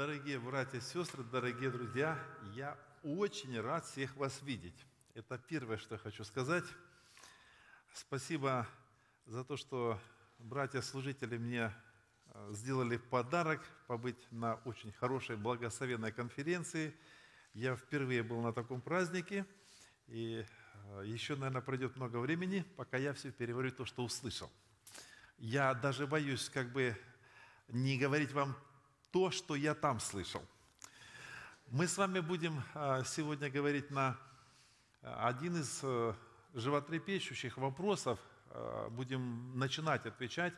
Дорогие братья и сестры, дорогие друзья, я очень рад всех вас видеть. Это первое, что я хочу сказать. Спасибо за то, что братья-служители мне э, сделали подарок побыть на очень хорошей, благословенной конференции. Я впервые был на таком празднике, и э, еще, наверное, пройдет много времени, пока я все переварю то, что услышал. Я даже боюсь как бы не говорить вам то, что я там слышал. Мы с вами будем а, сегодня говорить на а, один из э, животрепещущих вопросов, а, будем начинать отвечать,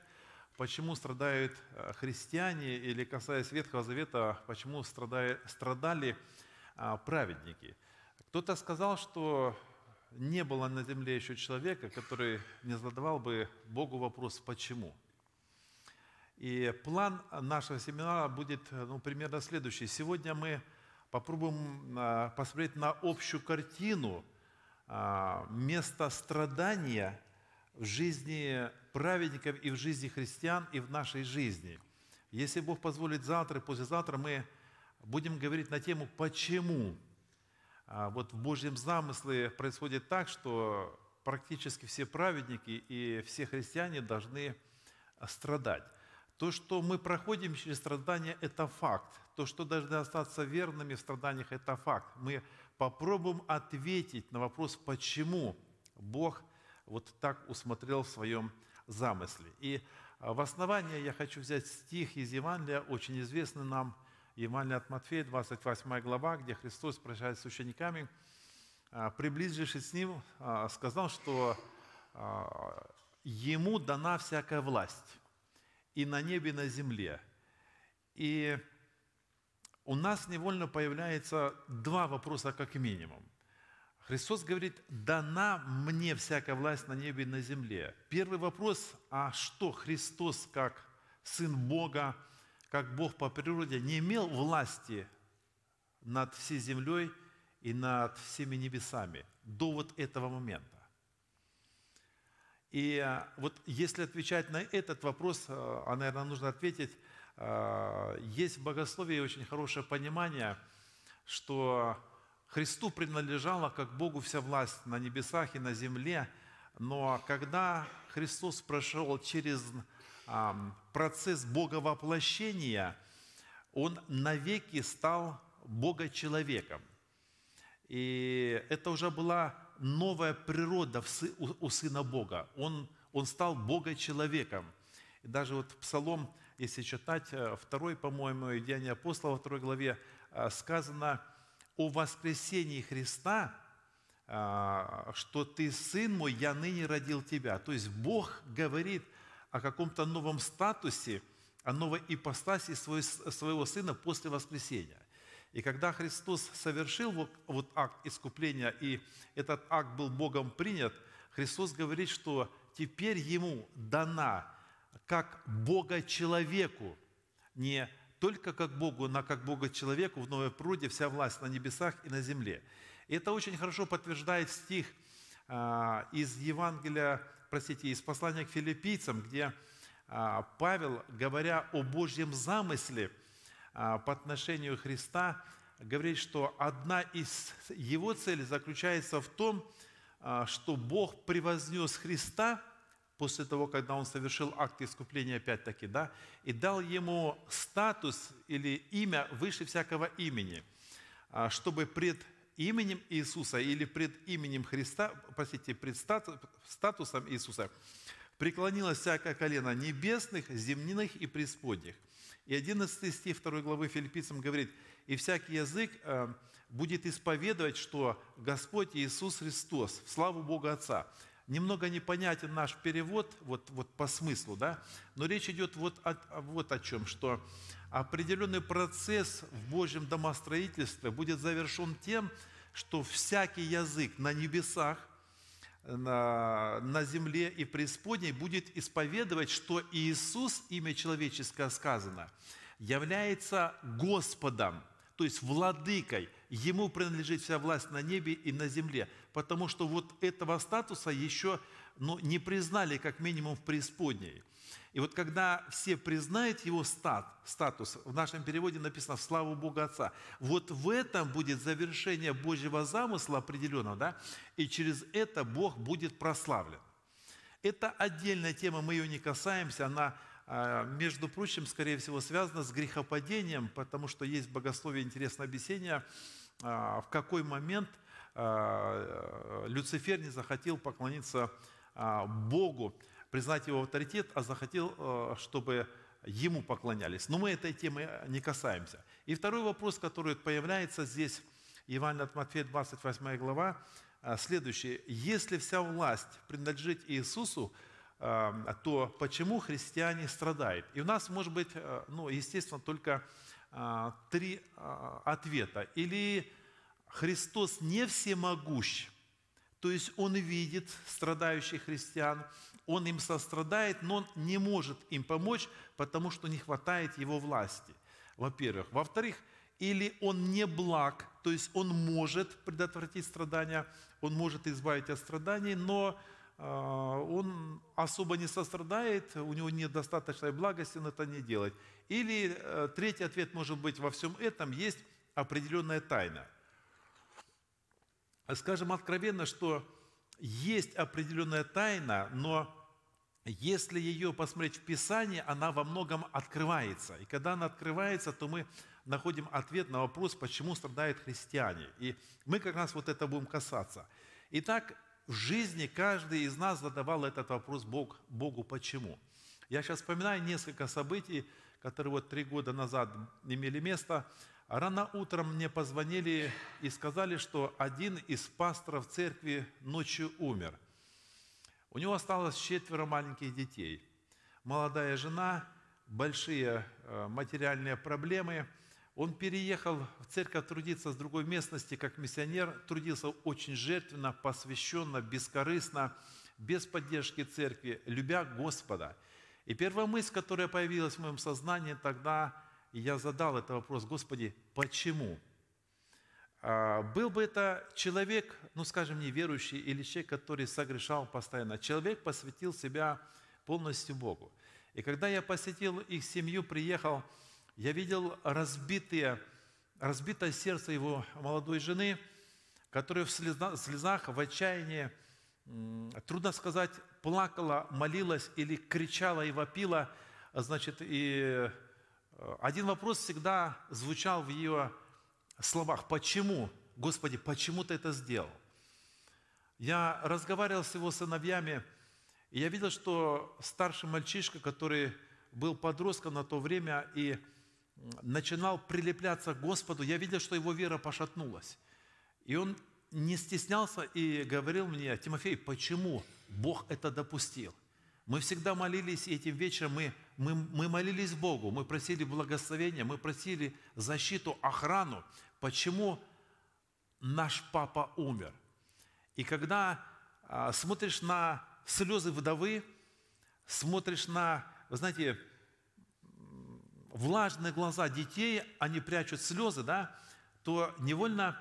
почему страдают э, христиане, или касаясь Ветхого Завета, почему страдали, праведники. Кто-то сказал, что не было на земле еще человека, который не задавал бы Богу вопрос «почему?». И план нашего семинара будет э, ну, примерно следующий. Сегодня мы попробуем а, посмотреть на общую картину а, места страдания в жизни праведников и в жизни христиан и в нашей жизни. Если Бог позволит завтра и послезавтра, мы будем говорить на тему «Почему?». А, вот в Божьем замысле происходит так, что практически все праведники и все христиане должны страдать. То, что мы проходим через страдания, это факт. То, что должны остаться верными в страданиях, это факт. Мы попробуем ответить на вопрос, почему Бог вот так усмотрел в своем замысле. И а, в основание я хочу взять стих из Евангелия, очень известный нам Евангелие от Матфея, 28 глава, где Христос, прощаясь с учениками, а, приблизившись с Ним, а, сказал, что Ему дана всякая власть и на небе, и на земле. И у нас невольно появляется два вопроса как минимум. Христос говорит, дана мне всякая власть на небе и на земле. Первый вопрос, а что Христос как Сын Бога, как Бог по природе, не имел власти над всей землей и над всеми небесами до вот этого момента? И э, вот если отвечать на этот вопрос, э, а, наверное, нужно ответить, э, есть в богословии очень хорошее понимание, что Христу принадлежала как Богу вся власть на небесах и на земле, но когда Христос прошел через процесс боговоплощения, Он навеки стал Бога-человеком. И это уже была новая природа у Сына Бога. Он, он стал Бога-человеком. И даже вот Псалом, если читать, э, второй, по-моему, Деяния апостола, второй главе, э, сказано о воскресении Христа, э, что «Ты сын мой, я ныне родил тебя». То есть Бог говорит о каком-то новом статусе, о новой ипостаси своего сына после воскресения. И когда Христос совершил вот, вот акт искупления, и этот акт был Богом принят, Христос говорит, что теперь Ему дана как Бога человеку, не только как Богу, но как Бога человеку в новой пруде вся власть на небесах и на земле. И это очень хорошо подтверждает стих а, из Евангелия, простите, из послания к филиппийцам, где а, Павел, говоря о Божьем замысле – а, по отношению Христа говорит, что одна из его целей заключается в том, а, что Бог превознес Христа после того, когда он совершил акт искупления опять-таки, да, и дал ему статус или имя выше всякого имени, а, чтобы пред именем Иисуса или пред именем Христа, простите, пред статусом Иисуса преклонилось всякое колено небесных, земных и преисподних – и 11 стих 2 главы филиппийцам говорит, «И всякий язык э, будет исповедовать, что Господь Иисус Христос, в славу Бога Отца». Немного непонятен наш перевод вот, вот по смыслу, да? но речь идет вот о, вот о чем, что определенный процесс в Божьем домостроительстве будет завершен тем, что всякий язык на небесах на, на земле и преисподней будет исповедовать, что Иисус, имя человеческое сказано, является Господом, то есть владыкой. Ему принадлежит вся власть на небе и на земле, потому что вот этого статуса еще ну, не признали как минимум в преисподней. И вот когда все признают его стат, статус, в нашем переводе написано «в славу Бога Отца», вот в этом будет завершение Божьего замысла определенного, да? и через это Бог будет прославлен. Это отдельная тема, мы ее не касаемся, она а, между прочим, скорее всего, связана с грехопадением, потому что есть богословие богословии интересное объяснение, а, в какой момент а, Люцифер не захотел поклониться Богу признать его авторитет, а захотел, э, чтобы ему поклонялись. Но мы этой темы не касаемся. И второй вопрос, который появляется здесь, Евангелие от Матфея, 28 глава, э, следующий: Если вся власть принадлежит Иисусу, э, то почему христиане страдают? И у нас может быть, ну, естественно, только три ответа. Или Христос не всемогущ, то есть Он видит страдающих христиан – он им сострадает, но он не может им помочь, потому что не хватает его власти, во-первых. Во-вторых, или он не благ, то есть он может предотвратить страдания, он может избавить от страданий, но а, он особо не сострадает, у него нет достаточной благости, он это не делает. Или э, третий ответ может быть, во всем этом есть определенная тайна. Скажем откровенно, что есть определенная тайна, но если ее посмотреть в Писании, она во многом открывается. И когда она открывается, то мы находим ответ на вопрос, почему страдают христиане. И мы как раз вот это будем касаться. Итак, в жизни каждый из нас задавал этот вопрос Бог, Богу «почему?». Я сейчас вспоминаю несколько событий, которые вот три года назад имели место. Рано утром мне позвонили и сказали, что один из пасторов церкви ночью умер – у него осталось четверо маленьких детей. Молодая жена, большие э, материальные проблемы. Он переехал в церковь трудиться с другой местности, как миссионер, трудился очень жертвенно, посвященно, бескорыстно, без поддержки церкви, любя Господа. И первая мысль, которая появилась в моем сознании тогда, я задал этот вопрос, Господи, почему? А, был бы это человек, ну скажем, неверующий или человек, который согрешал постоянно. Человек посвятил себя полностью Богу. И когда я посетил их семью, приехал, я видел разбитые, разбитое сердце его молодой жены, которая в слезах, в отчаянии, трудно сказать, плакала, молилась или кричала и вопила. Значит, и э, один вопрос всегда звучал в ее словах, почему, Господи, почему ты это сделал? Я разговаривал с его сыновьями, и я видел, что старший мальчишка, который был подростком на то время и начинал прилепляться к Господу, я видел, что его вера пошатнулась. И он не стеснялся и говорил мне, Тимофей, почему Бог это допустил? Мы всегда молились, этим вечером мы, мы, мы молились Богу, мы просили благословения, мы просили защиту, охрану, почему наш папа умер. И когда а, смотришь на слезы вдовы, смотришь на, вы знаете, влажные глаза детей, они прячут слезы, да, то невольно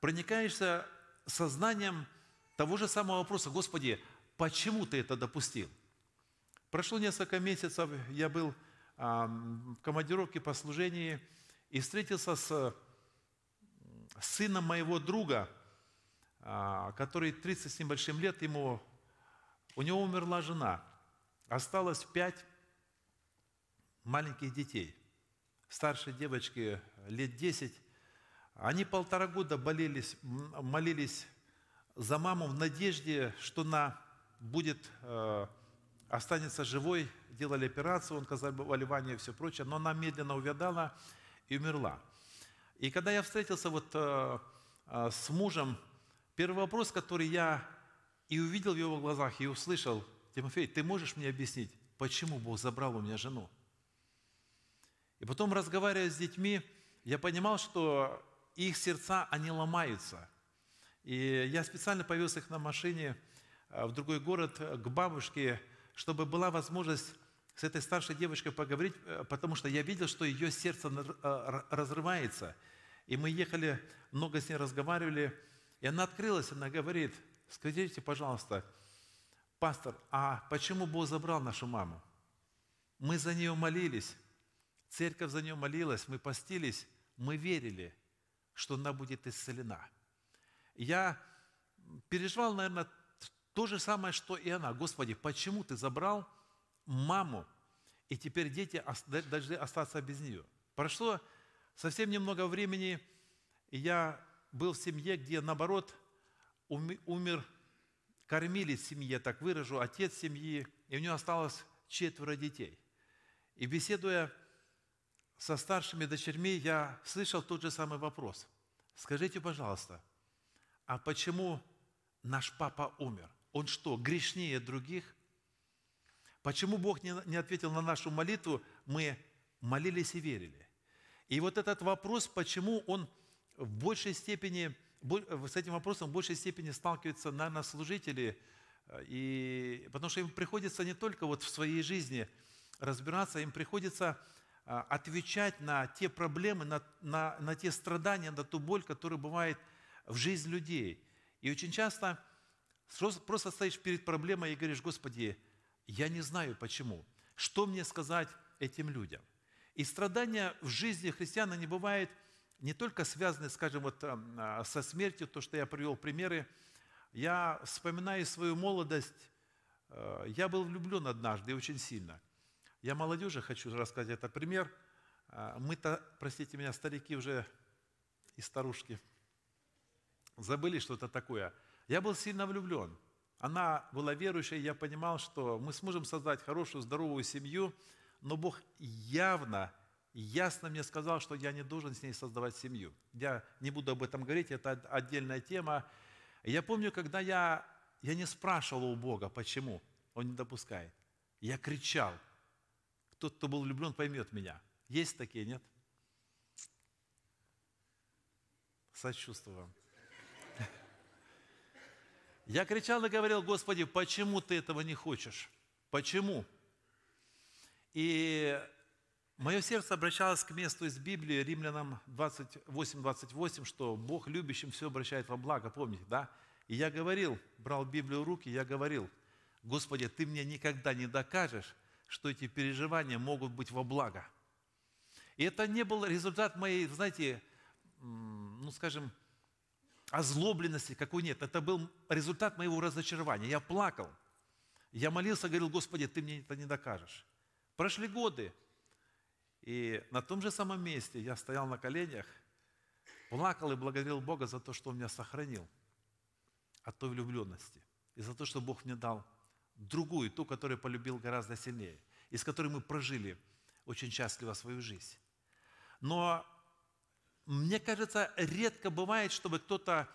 проникаешься сознанием того же самого вопроса, Господи, почему Ты это допустил? Прошло несколько месяцев, я был в командировке по служению и встретился с сына моего друга, а, который 30 с небольшим лет ему, у него умерла жена. Осталось пять маленьких детей. Старшей девочке лет 10. Они полтора года болелись, молились за маму в надежде, что она будет, э, останется живой. Делали операцию, он казал, и все прочее. Но она медленно увядала и умерла. И когда я встретился вот э, э, с мужем, первый вопрос, который я и увидел в его глазах, и услышал, Тимофей, ты можешь мне объяснить, почему Бог забрал у меня жену? И потом, разговаривая с детьми, я понимал, что их сердца, они ломаются. И я специально повез их на машине э, в другой город э, к бабушке, чтобы была возможность с этой старшей девочкой поговорить, э, потому что я видел, что ее сердце э, разрывается. И мы ехали, много с ней разговаривали, и она открылась, она говорит, скажите, пожалуйста, пастор, а почему Бог забрал нашу маму? Мы за нее молились, церковь за нее молилась, мы постились, мы верили, что она будет исцелена. Я переживал, наверное, то же самое, что и она. Господи, почему ты забрал маму, и теперь дети должны остаться без нее. Прошло совсем немного времени, и я был в семье, где, наоборот, умер, кормили семье, так выражу, отец семьи, и у него осталось четверо детей. И беседуя со старшими дочерьми, я слышал тот же самый вопрос. Скажите, пожалуйста, а почему наш папа умер? Он что, грешнее других – Почему Бог не, не ответил на нашу молитву? Мы молились и верили. И вот этот вопрос, почему он в большей степени, с этим вопросом в большей степени сталкиваются, наверное, служители, э, и, потому что им приходится не только вот в своей жизни разбираться, им приходится э, отвечать на те проблемы, на, на, на те страдания, на ту боль, которая бывает в жизни людей. И очень часто просто стоишь перед проблемой и говоришь, Господи, я не знаю почему. Что мне сказать этим людям? И страдания в жизни христиан, не бывает не только связаны, скажем, вот эм, а, со смертью, то, что я привел примеры. Я вспоминаю свою молодость. Э, я был влюблен однажды очень сильно. Я молодежи хочу рассказать этот пример. Э, мы-то, простите меня, старики уже и старушки, забыли что-то такое. Я был сильно влюблен – она была верующей, я понимал, что мы сможем создать хорошую, здоровую семью, но Бог явно, ясно мне сказал, что я не должен с ней создавать семью. Я не буду об этом говорить, это отдельная тема. Я помню, когда я, я не спрашивал у Бога, почему Он не допускает. Я кричал. Тот, кто был влюблен, поймет меня. Есть такие, нет? Сочувствую вам. Я кричал и говорил, Господи, почему ты этого не хочешь? Почему? И мое сердце обращалось к месту из Библии, Римлянам 28, 28, что Бог любящим все обращает во благо, помните, да? И я говорил, брал Библию в руки, я говорил, Господи, ты мне никогда не докажешь, что эти переживания могут быть во благо. И это не был результат моей, знаете, ну, скажем, озлобленности, какой нет. Это был результат моего разочарования. Я плакал. Я молился, говорил, Господи, ты мне это не докажешь. Прошли годы, и на том же самом месте я стоял на коленях, плакал и благодарил Бога за то, что Он меня сохранил от той влюбленности и за то, что Бог мне дал другую, ту, которую полюбил гораздо сильнее, и с которой мы прожили очень счастливо свою жизнь. Но мне кажется, редко бывает, чтобы кто-то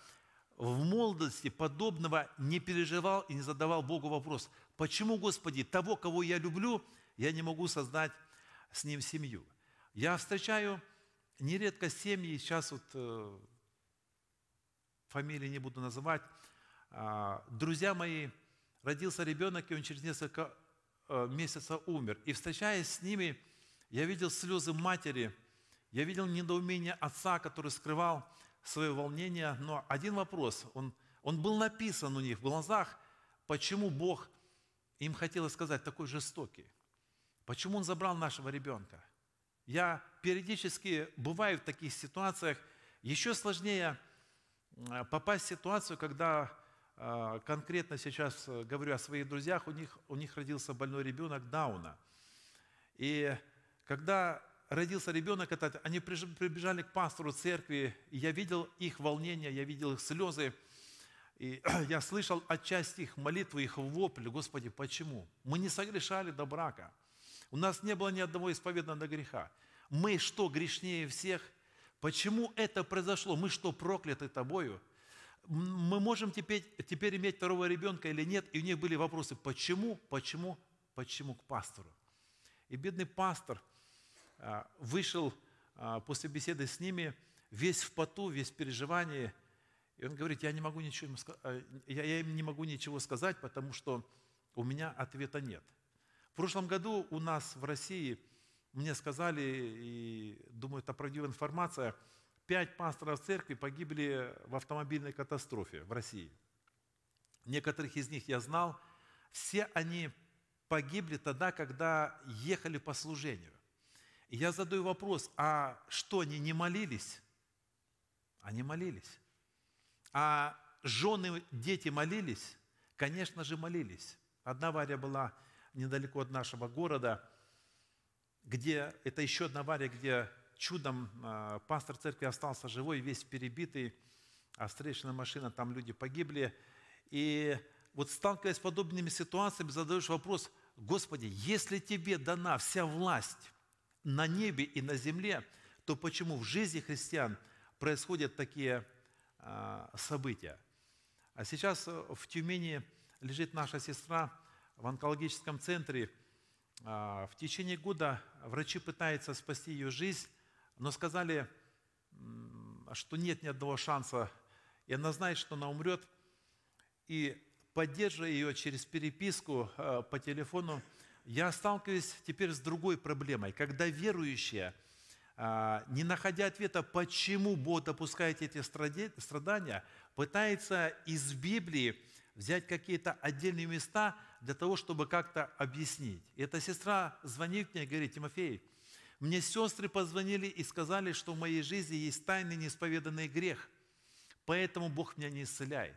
в молодости подобного не переживал и не задавал Богу вопрос, почему, Господи, того, кого я люблю, я не могу создать с ним семью. Я встречаю нередко семьи, сейчас вот э, фамилии не буду называть, а, друзья мои, родился ребенок, и он через несколько э, месяцев умер. И встречаясь с ними, я видел слезы матери – я видел недоумение отца, который скрывал свое волнение, но один вопрос, он, он был написан у них в глазах, почему Бог им хотел сказать такой жестокий, почему Он забрал нашего ребенка. Я периодически бываю в таких ситуациях, еще сложнее э, попасть в ситуацию, когда э, конкретно сейчас говорю о своих друзьях, у них, у них родился больной ребенок Дауна. И когда родился ребенок этот, они прибежали к пастору церкви, и я видел их волнение, я видел их слезы, и я слышал отчасти их молитвы, их вопли: Господи, почему? Мы не согрешали до брака, у нас не было ни одного исповеданного греха. Мы что, грешнее всех? Почему это произошло? Мы что, прокляты Тобою? Мы можем теперь, теперь иметь второго ребенка или нет? И у них были вопросы, почему, почему, почему к пастору? И бедный пастор – Э, вышел э, после беседы с ними весь в поту, весь в переживании. И он говорит, я, не могу ничего, э, я, я им не могу ничего сказать, потому что у меня ответа нет. В прошлом году у нас в России, мне сказали, и думаю, это правдивая информация, пять пасторов церкви погибли в автомобильной катастрофе в России. Некоторых из них я знал. Все они погибли тогда, когда ехали по служению. И я задаю вопрос, а что, они не молились? Они молились. А жены, дети молились? Конечно же, молились. Одна авария была недалеко от нашего города, где, это еще одна авария, где чудом а, пастор церкви остался живой, весь перебитый, а встречная машина, там люди погибли. И вот сталкиваясь с подобными ситуациями, задаешь вопрос, Господи, если Тебе дана вся власть, на небе и на земле, то почему в жизни христиан происходят такие а, события? А сейчас э, в Тюмени лежит наша сестра в онкологическом центре. А, в течение года врачи пытаются спасти ее жизнь, но сказали, что нет ни одного шанса. И она знает, что она умрет. И поддерживая ее через переписку э, по телефону, я сталкиваюсь теперь с другой проблемой, когда верующие, а, не находя ответа, почему Бог допускает эти страдания, пытается из Библии взять какие-то отдельные места для того, чтобы как-то объяснить. И эта сестра звонит мне и говорит, Тимофей, мне сестры позвонили и сказали, что в моей жизни есть тайный неисповеданный грех, поэтому Бог меня не исцеляет.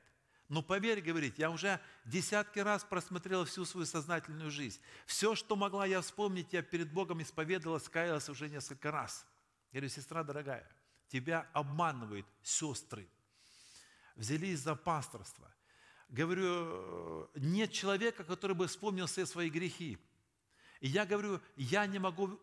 Но поверь, говорит, я уже десятки раз просмотрела всю свою сознательную жизнь. Все, что могла я вспомнить, я перед Богом исповедала, скаялась уже несколько раз. Я говорю, сестра дорогая, тебя обманывают сестры. Взялись за пасторство. Говорю, нет человека, который бы вспомнил все свои грехи. И я говорю, я не могу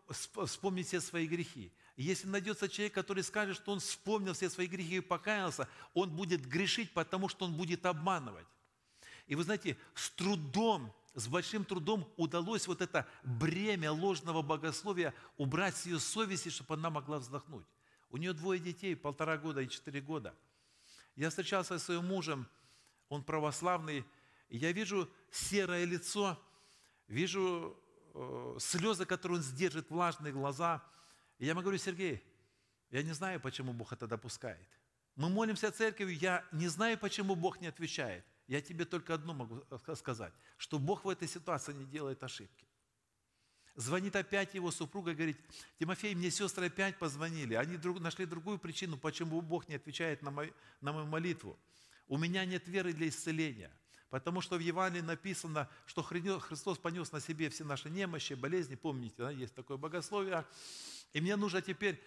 вспомнить все свои грехи. Если найдется человек, который скажет, что он вспомнил все свои грехи и покаялся, он будет грешить, потому что он будет обманывать. И вы знаете, с трудом, с большим трудом удалось вот это бремя ложного богословия убрать с ее совести, чтобы она могла вздохнуть. У нее двое детей, полтора года и четыре года. Я встречался с своим мужем, он православный, и я вижу серое лицо, вижу э, слезы, которые он сдержит, влажные глаза – и я ему говорю, Сергей, я не знаю, почему Бог это допускает. Мы молимся церковью, я не знаю, почему Бог не отвечает. Я тебе только одно могу сказать, что Бог в этой ситуации не делает ошибки. Звонит опять его супруга, и говорит, Тимофей, мне сестры опять позвонили. Они друг, нашли другую причину, почему Бог не отвечает на мою, на мою молитву. У меня нет веры для исцеления. Потому что в Евангелии написано, что Христос понес на себе все наши немощи, болезни. Помните, да, есть такое богословие. И мне нужно теперь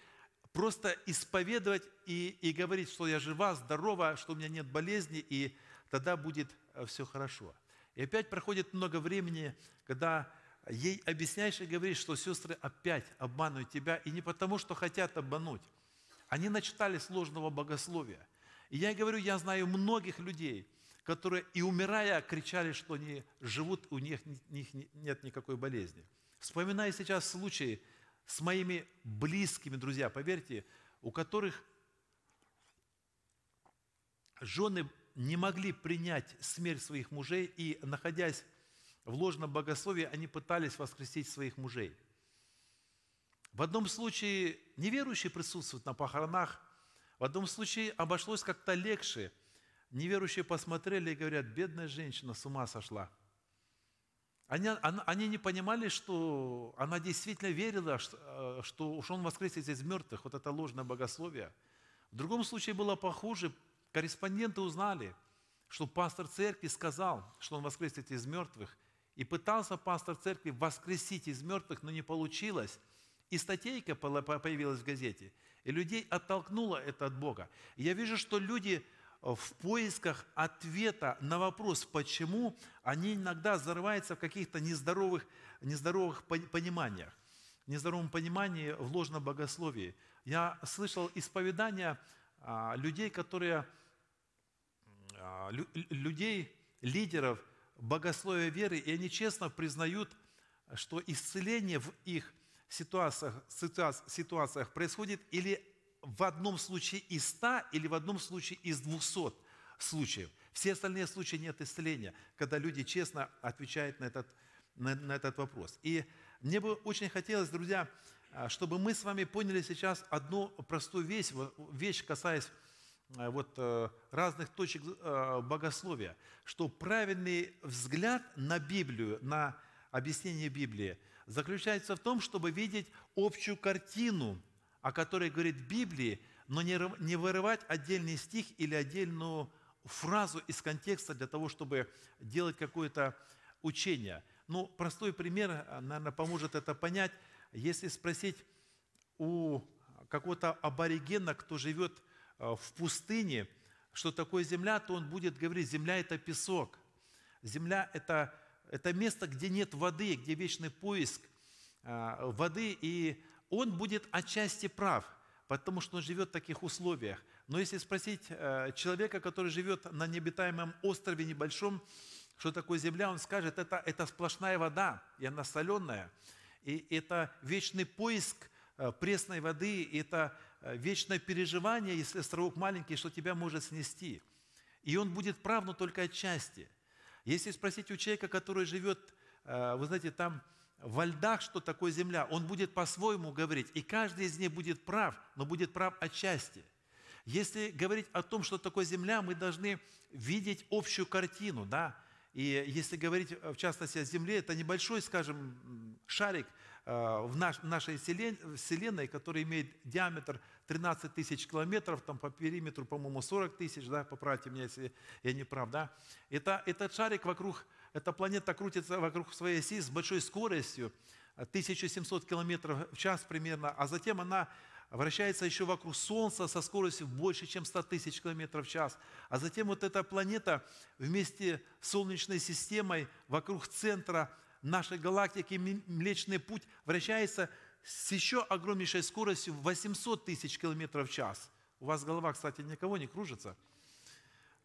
просто исповедовать и, и говорить, что я жива, здорова, что у меня нет болезни, и тогда будет э, все хорошо. И опять проходит много времени, когда ей объясняешь и говоришь, что сестры опять обманывают тебя, и не потому, что хотят обмануть. Они начитали сложного богословия. И я говорю, я знаю многих людей, которые и умирая кричали, что они живут, у них, них нет никакой болезни. Вспоминаю сейчас случай с моими близкими, друзья, поверьте, у которых жены не могли принять смерть своих мужей, и, находясь в ложном богословии, они пытались воскресить своих мужей. В одном случае неверующие присутствуют на похоронах, в одном случае обошлось как-то легче. Неверующие посмотрели и говорят, бедная женщина с ума сошла – они, они не понимали, что она действительно верила, что э, уж он воскресит из мертвых, вот это ложное богословие. В другом случае было похуже. Корреспонденты узнали, что пастор церкви сказал, что он воскресит из мертвых. И пытался пастор церкви воскресить из мертвых, но не получилось. И статейка появилась в газете, и людей оттолкнуло это от Бога. И я вижу, что люди в поисках ответа на вопрос, почему, они иногда взрываются в каких-то нездоровых, нездоровых пониманиях, нездоровом понимании в ложном богословии. Я слышал исповедания а, людей, которые, а, людей, лидеров богословия веры, и они честно признают, что исцеление в их ситуациях, ситуациях происходит или в одном случае из ста или в одном случае из двухсот случаев. Все остальные случаи нет исцеления, когда люди честно отвечают на этот, на, на этот вопрос. И мне бы очень хотелось, друзья, а, чтобы мы с вами поняли сейчас одну простую вещь, вещь касаясь а, вот э, разных точек э, богословия, что правильный взгляд на Библию, на объяснение Библии заключается в том, чтобы видеть общую картину – о которой говорит Библия, но не вырывать отдельный стих или отдельную фразу из контекста для того, чтобы делать какое-то учение. Ну, простой пример, а, наверное, поможет это понять. Если спросить у какого-то аборигена, кто живет э, в пустыне, что такое земля, то он будет говорить, земля – это песок. Земля – это, это место, где нет воды, где вечный поиск э, воды. И он будет отчасти прав, потому что он живет в таких условиях. Но если спросить э, человека, который живет на необитаемом острове небольшом, что такое земля, он скажет, это, это сплошная вода, и она соленая, и это вечный поиск э, пресной воды, и это э, вечное переживание, если островок маленький, что тебя может снести. И он будет прав, но только отчасти. Если спросить у человека, который живет, вы знаете, там во льдах, что такое земля. Он будет по-своему говорить, и каждый из них будет прав, но будет прав отчасти. Если говорить о том, что такое земля, мы должны видеть общую картину, да, и если говорить, э, в частности, о Земле, это небольшой, скажем, шарик э, в нашей Вселенной, который имеет диаметр 13 тысяч километров, там по периметру, по-моему, 40 тысяч, да, поправьте меня, если я не прав, да. Это, этот шарик вокруг эта планета крутится вокруг своей оси с большой скоростью, 1700 э, километров в час примерно, а затем она вращается еще вокруг Солнца со скоростью больше, чем 100 тысяч километров в час. А затем вот эта планета вместе с Солнечной системой вокруг центра нашей галактики Млечный Путь вращается с еще огромнейшей скоростью 800 тысяч километров в час. У вас голова, кстати, никого не кружится –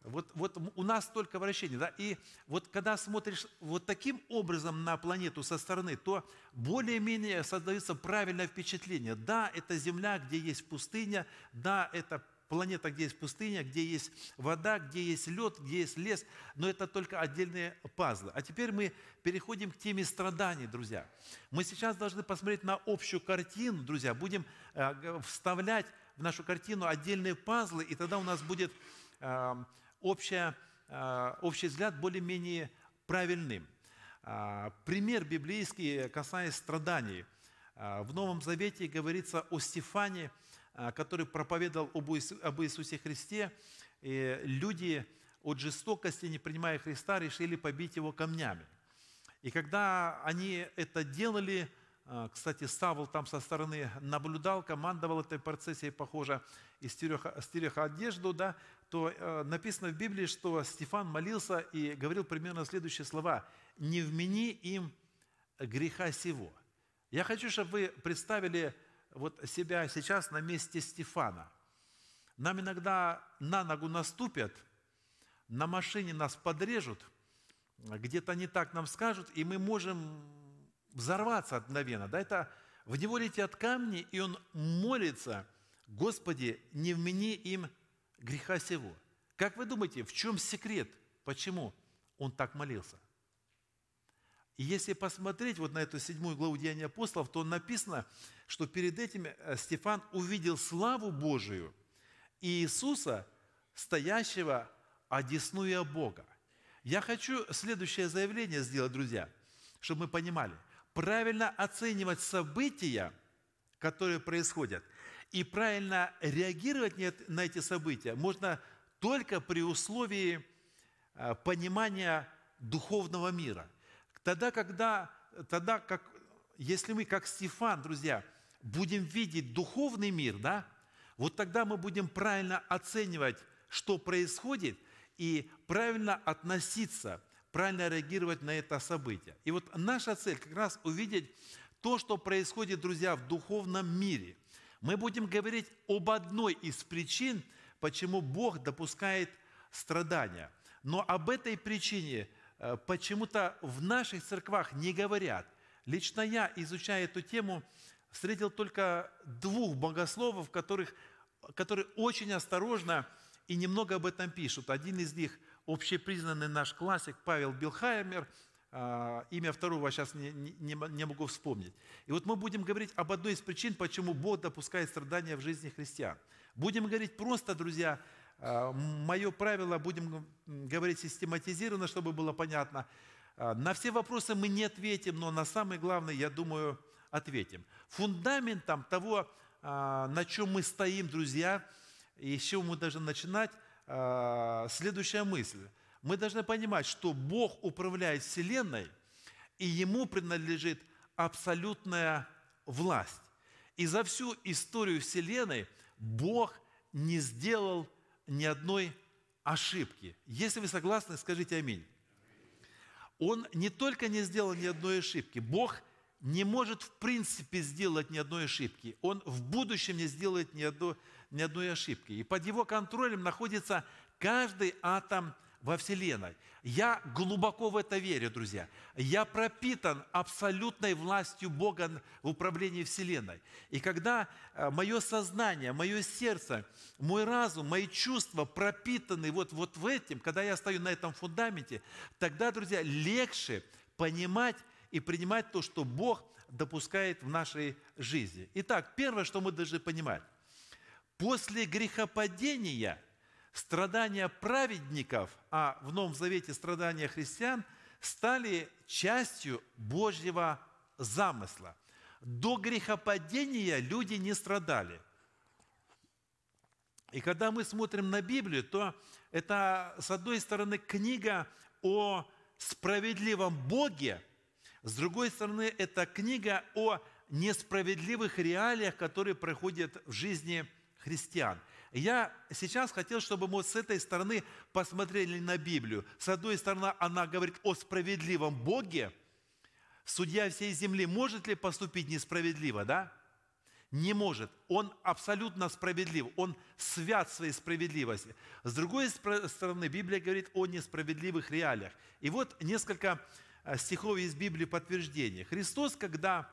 вот, вот у нас только вращение. Да? И вот когда смотришь вот таким образом на планету со стороны, то более-менее создается правильное впечатление. Да, это Земля, где есть пустыня, да, это планета, где есть пустыня, где есть вода, где есть лед, где есть лес, но это только отдельные пазлы. А теперь мы переходим к теме страданий, друзья. Мы сейчас должны посмотреть на общую картину, друзья, будем э, вставлять в нашу картину отдельные пазлы, и тогда у нас будет эм, общая, э, общий взгляд более-менее правильным. А, пример библейский, касаясь страданий. А, в Новом Завете говорится о Стефане, а, который проповедовал об Иисусе Христе, и люди от жестокости, не принимая Христа, решили побить его камнями. И когда они это делали, кстати, Савл там со стороны наблюдал, командовал этой процессией, похоже, из стереха, стереха одежду, да, то э, написано в Библии, что Стефан молился и говорил примерно следующие слова. «Не вмени им греха сего». Я хочу, чтобы вы представили вот себя сейчас на месте Стефана. Нам иногда на ногу наступят, на машине нас подрежут, где-то не так нам скажут, и мы можем взорваться мгновенно. Да? Это в него летят камни, и он молится, «Господи, не вмени им греха сего. Как вы думаете, в чем секрет, почему он так молился? И если посмотреть вот на эту седьмую главу Деяния апостолов, то написано, что перед этим э, Стефан увидел славу Божию и Иисуса, стоящего одесную Бога. Я хочу следующее заявление сделать, друзья, чтобы мы понимали. Правильно оценивать события, которые происходят – и правильно реагировать на эти события можно только при условии э, понимания духовного мира. Тогда, когда, тогда как, если мы, как Стефан, друзья, будем видеть духовный мир, да, вот тогда мы будем правильно оценивать, что происходит, и правильно относиться, правильно реагировать на это событие. И вот наша цель как раз увидеть то, что происходит, друзья, в духовном мире – мы будем говорить об одной из причин, почему Бог допускает страдания. Но об этой причине э, почему-то в наших церквах не говорят. Лично я, изучая эту тему, встретил только двух богословов, которых, которые очень осторожно и немного об этом пишут. Один из них – общепризнанный наш классик Павел Билхаймер – а, имя второго сейчас не, не, не могу вспомнить. И вот мы будем говорить об одной из причин, почему Бог допускает страдания в жизни христиан. Будем говорить просто, друзья, а, мое правило, будем говорить систематизированно, чтобы было понятно. А, на все вопросы мы не ответим, но на самый главный, я думаю, ответим. Фундаментом того, на чем мы стоим, друзья, и с чего мы должны начинать, следующая мысль. Мы должны понимать, что Бог управляет Вселенной, и Ему принадлежит абсолютная власть. И за всю историю Вселенной Бог не сделал ни одной ошибки. Если вы согласны, скажите аминь. Он не только не сделал ни одной ошибки, Бог не может в принципе сделать ни одной ошибки. Он в будущем не сделает ни, одно, ни одной ошибки. И под его контролем находится каждый атом во Вселенной. Я глубоко в это верю, друзья. Я пропитан абсолютной властью Бога в управлении Вселенной. И когда э, мое сознание, мое сердце, мой разум, мои чувства пропитаны вот, вот в этом, когда я стою на этом фундаменте, тогда, друзья, легче понимать и принимать то, что Бог допускает в нашей жизни. Итак, первое, что мы должны понимать. После грехопадения – страдания праведников, а в Новом Завете страдания христиан, стали частью Божьего замысла. До грехопадения люди не страдали. И когда мы смотрим на Библию, то это, с одной стороны, книга о справедливом Боге, с другой стороны, это книга о несправедливых реалиях, которые проходят в жизни христиан. Я сейчас хотел, чтобы мы с этой стороны посмотрели на Библию. С одной стороны, она говорит о справедливом Боге, судья всей земли, может ли поступить несправедливо, да? Не может. Он абсолютно справедлив. Он свят своей справедливости. С другой стороны, Библия говорит о несправедливых реалиях. И вот несколько э, стихов из Библии подтверждения. Христос, когда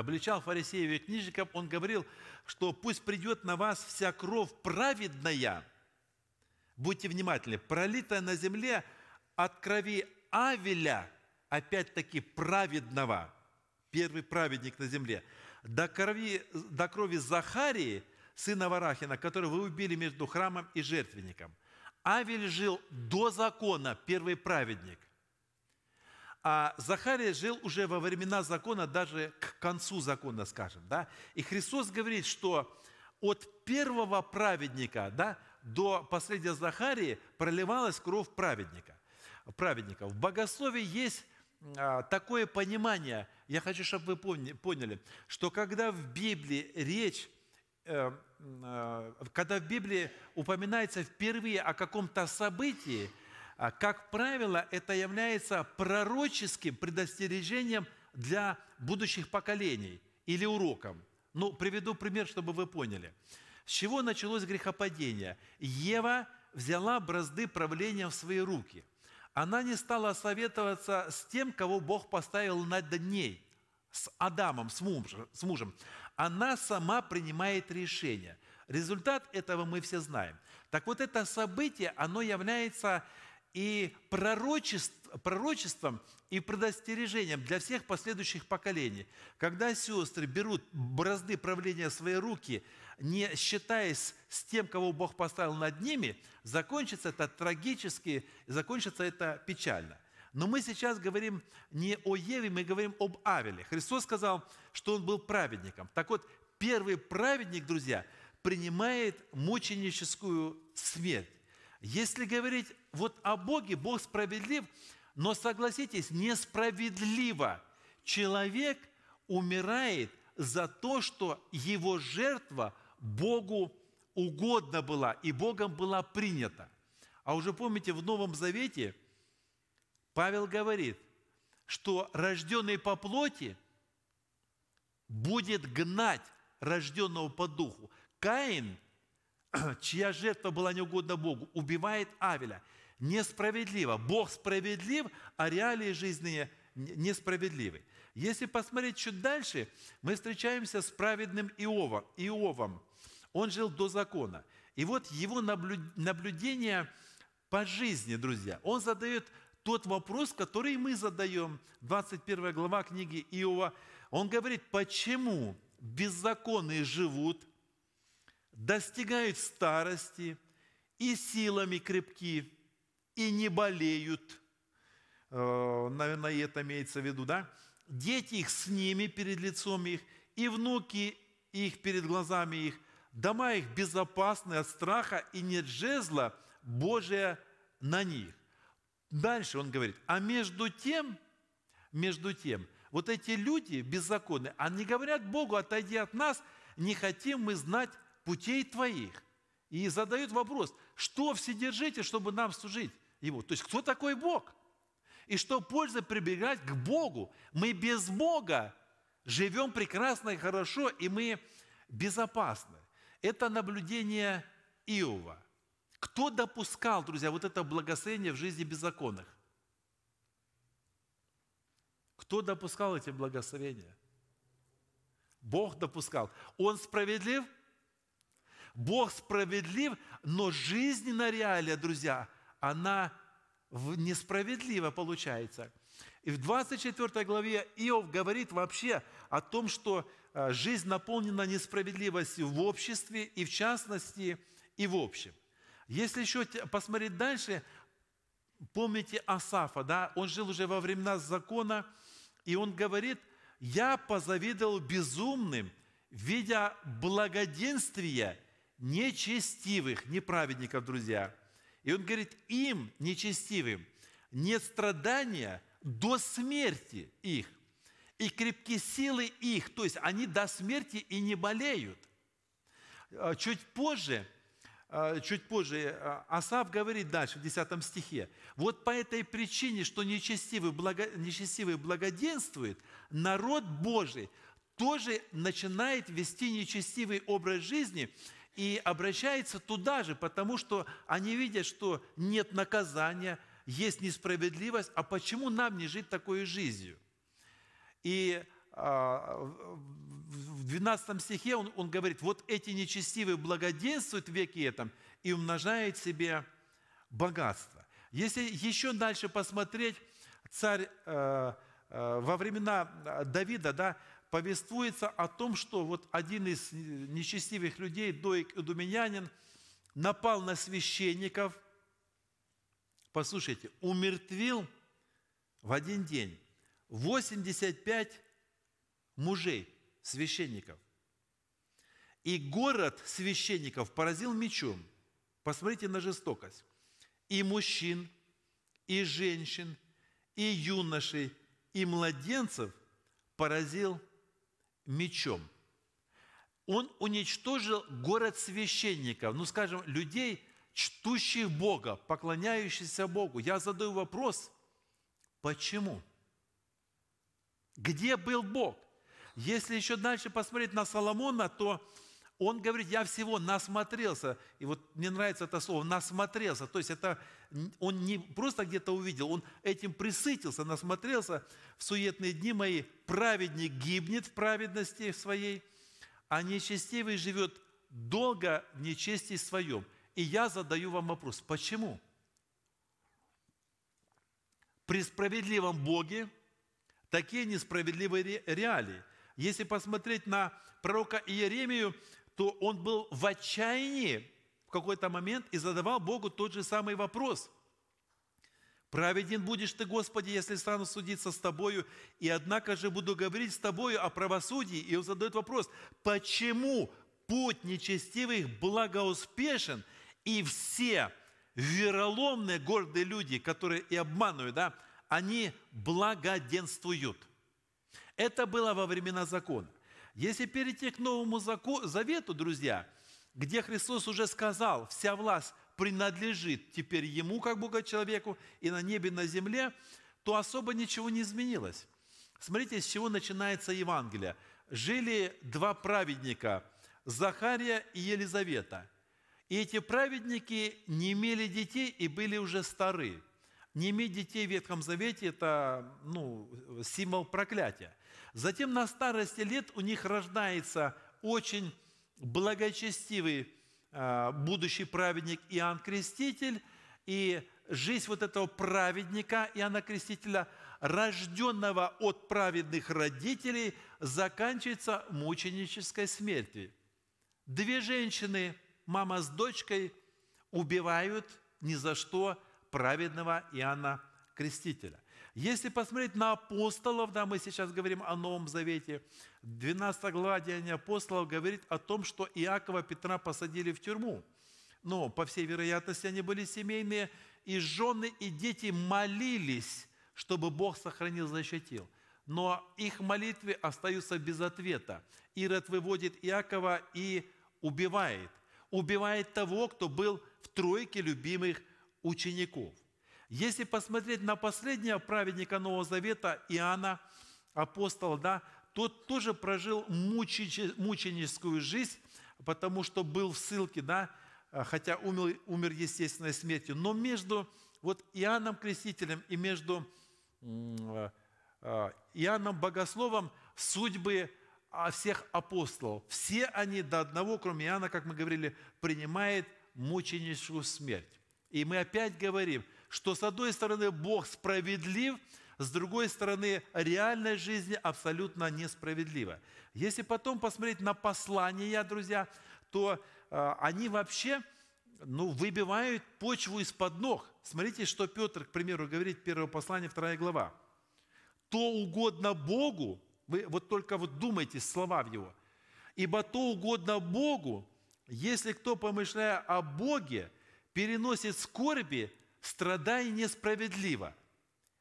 обличал фарисеев и книжников, он говорил, что пусть придет на вас вся кровь праведная, будьте внимательны, пролитая на земле от крови Авеля, опять-таки праведного, первый праведник на земле, до крови, до крови Захарии, сына Варахина, которого вы убили между храмом и жертвенником. Авель жил до закона, первый праведник – а Захария жил уже во времена закона, даже к концу закона, скажем. Да? И Христос говорит, что от первого праведника да, до последнего Захарии проливалась кровь праведника. праведников. В богословии есть а, такое понимание, я хочу, чтобы вы поняли, что когда в Библии речь э, э, когда в Библии упоминается впервые о каком-то событии – а как правило, это является пророческим предостережением для будущих поколений или уроком. Ну, приведу пример, чтобы вы поняли. С чего началось грехопадение? Ева взяла бразды правления в свои руки. Она не стала советоваться с тем, кого Бог поставил над ней, с Адамом, с мужем. С мужем. Она сама принимает решение. Результат этого мы все знаем. Так вот это событие, оно является и пророчеств, пророчеством и предостережением для всех последующих поколений. Когда сестры берут бразды правления в свои руки, не считаясь с тем, кого Бог поставил над ними, закончится это трагически, закончится это печально. Но мы сейчас говорим не о Еве, мы говорим об Авеле. Христос сказал, что он был праведником. Так вот, первый праведник, друзья, принимает мученическую смерть. Если говорить вот о Боге, Бог справедлив, но согласитесь, несправедливо. Человек умирает за то, что его жертва Богу угодно была и Богом была принята. А уже помните, в Новом Завете Павел говорит, что рожденный по плоти будет гнать рожденного по духу. Каин чья жертва была неугодна Богу, убивает Авеля. Несправедливо. Бог справедлив, а реалии жизненные несправедливы. Если посмотреть чуть дальше, мы встречаемся с праведным Иовом. Иовом. Он жил до закона. И вот его наблюдение по жизни, друзья, он задает тот вопрос, который мы задаем, 21 глава книги Иова. Он говорит, почему беззаконные живут – достигают старости и силами крепки, и не болеют. Э, наверное, это имеется в виду, да? Дети их с ними перед лицом их, и внуки их перед глазами их. Дома их безопасны от страха, и нет жезла Божия на них. Дальше он говорит, а между тем, между тем, вот эти люди беззаконные, они говорят Богу, отойди от нас, не хотим мы знать путей твоих. И задают вопрос, что вседержите, чтобы нам служить Его? То есть, кто такой Бог? И что польза прибегать к Богу? Мы без Бога живем прекрасно и хорошо, и мы безопасны. Это наблюдение Иова. Кто допускал, друзья, вот это благословение в жизни беззаконных? Кто допускал эти благословения? Бог допускал. Он справедлив? Бог справедлив, но жизненная реалия, друзья, она несправедлива получается. И в 24 главе Иов говорит вообще о том, что э, жизнь наполнена несправедливостью в обществе и в частности, и в общем. Если еще посмотреть дальше, помните Асафа, да? Он жил уже во времена закона, и он говорит, «Я позавидовал безумным, видя благоденствие нечестивых, неправедников, друзья. И он говорит, им, нечестивым, нет страдания до смерти их, и крепки силы их, то есть они до смерти и не болеют. А, чуть позже, а, чуть позже а, Асав говорит дальше в 10 стихе, «Вот по этой причине, что нечестивый, благо, нечестивый благоденствует, народ Божий тоже начинает вести нечестивый образ жизни, и обращается туда же, потому что они видят, что нет наказания, есть несправедливость, а почему нам не жить такой жизнью? И а, в 12 стихе он, он говорит, вот эти нечестивые благоденствуют в веке этом и умножают себе богатство. Если еще дальше посмотреть, царь э, э, во времена Давида, да, повествуется о том, что вот один из нечестивых людей, Доик Идуменянин, напал на священников, послушайте, умертвил в один день 85 мужей, священников. И город священников поразил мечом. Посмотрите на жестокость. И мужчин, и женщин, и юношей, и младенцев поразил мечом. Он уничтожил город священников, ну, скажем, людей, чтущих Бога, поклоняющихся Богу. Я задаю вопрос, почему? Где был Бог? Если еще дальше посмотреть на Соломона, то он говорит, я всего насмотрелся. И вот мне нравится это слово, насмотрелся. То есть это он не просто где-то увидел, он этим присытился, насмотрелся в суетные дни мои. Праведник гибнет в праведности своей, а нечестивый живет долго в нечестии своем. И я задаю вам вопрос, почему? При справедливом Боге такие несправедливые реалии. Если посмотреть на пророка Иеремию, то он был в отчаянии какой-то момент и задавал Богу тот же самый вопрос. «Праведен будешь ты, Господи, если стану судиться с тобою, и однако же буду говорить с тобою о правосудии». И он задает вопрос, почему путь нечестивых благоуспешен, и все вероломные, гордые люди, которые и обманывают, да, они благоденствуют. Это было во времена закона. Если перейти к Новому Завету, друзья – где Христос уже сказал, вся власть принадлежит теперь Ему, как Бога человеку, и на небе, и на земле, то особо ничего не изменилось. Смотрите, с чего начинается Евангелие. Жили два праведника, Захария и Елизавета. И эти праведники не имели детей и были уже стары. Не иметь детей в Ветхом Завете – это ну, символ проклятия. Затем на старости лет у них рождается очень благочестивый а, будущий праведник Иоанн Креститель и жизнь вот этого праведника Иоанна Крестителя, рожденного от праведных родителей, заканчивается мученической смертью. Две женщины, мама с дочкой, убивают ни за что праведного Иоанна Крестителя. Если посмотреть на апостолов, да, мы сейчас говорим о Новом Завете – 12 глава Деяния апостолов говорит о том, что Иакова Петра посадили в тюрьму. Но, по всей вероятности, они были семейные, и жены и дети молились, чтобы Бог сохранил, защитил. Но их молитвы остаются без ответа. Ирод выводит Иакова и убивает. Убивает того, кто был в тройке любимых учеников. Если посмотреть на последнего праведника Нового Завета, Иоанна, апостола, да, тот тоже прожил мученическую жизнь, потому что был в ссылке, да, э, хотя умер, умер естественной смертью. Но между вот Иоанном Крестителем и между э, э, Иоанном Богословом судьбы а, всех апостолов. Все они до одного, кроме Иоанна, как мы говорили, принимает мученическую смерть. И мы опять говорим, что с одной стороны Бог справедлив – с другой стороны, реальная жизнь абсолютно несправедлива. Если потом посмотреть на послания, друзья, то э, они вообще ну, выбивают почву из-под ног. Смотрите, что Петр, к примеру, говорит, первое послание, вторая глава. «То угодно Богу, вы вот только вот думайте слова в его, ибо то угодно Богу, если кто, помышляя о Боге, переносит скорби, страдай несправедливо».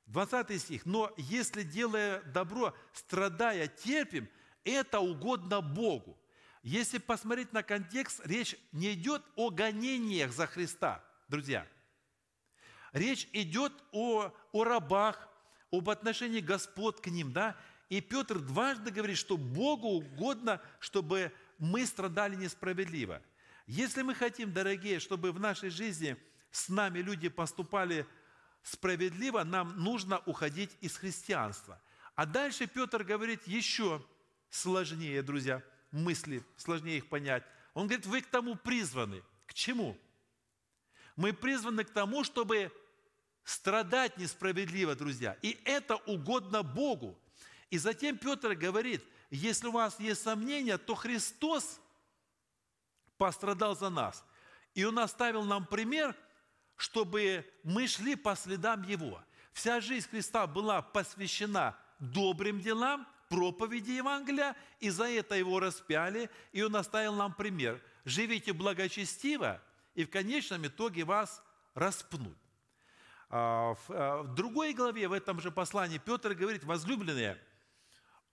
20 стих. «Но если, делая добро, страдая, терпим, это угодно Богу». Если посмотреть на контекст, речь не идет о гонениях за Христа, друзья. Речь идет о, о рабах, об отношении Господ к ним, да? И Петр дважды говорит, что Богу угодно, чтобы мы страдали несправедливо. Если мы хотим, дорогие, чтобы в нашей жизни с нами люди поступали справедливо, нам нужно уходить из христианства. А дальше Петр говорит еще сложнее, друзья, мысли, сложнее их понять. Он говорит, вы к тому призваны. К чему? Мы призваны к тому, чтобы страдать несправедливо, друзья. И это угодно Богу. И затем Петр говорит, если у вас есть сомнения, то Христос пострадал за нас. И Он оставил нам пример – чтобы мы шли по следам Его. Вся жизнь Христа была посвящена добрым делам, проповеди Евангелия, и за это Его распяли, и Он оставил нам пример. Живите благочестиво, и в конечном итоге вас распнут. А, а, в другой главе, в этом же послании, Петр говорит, возлюбленные,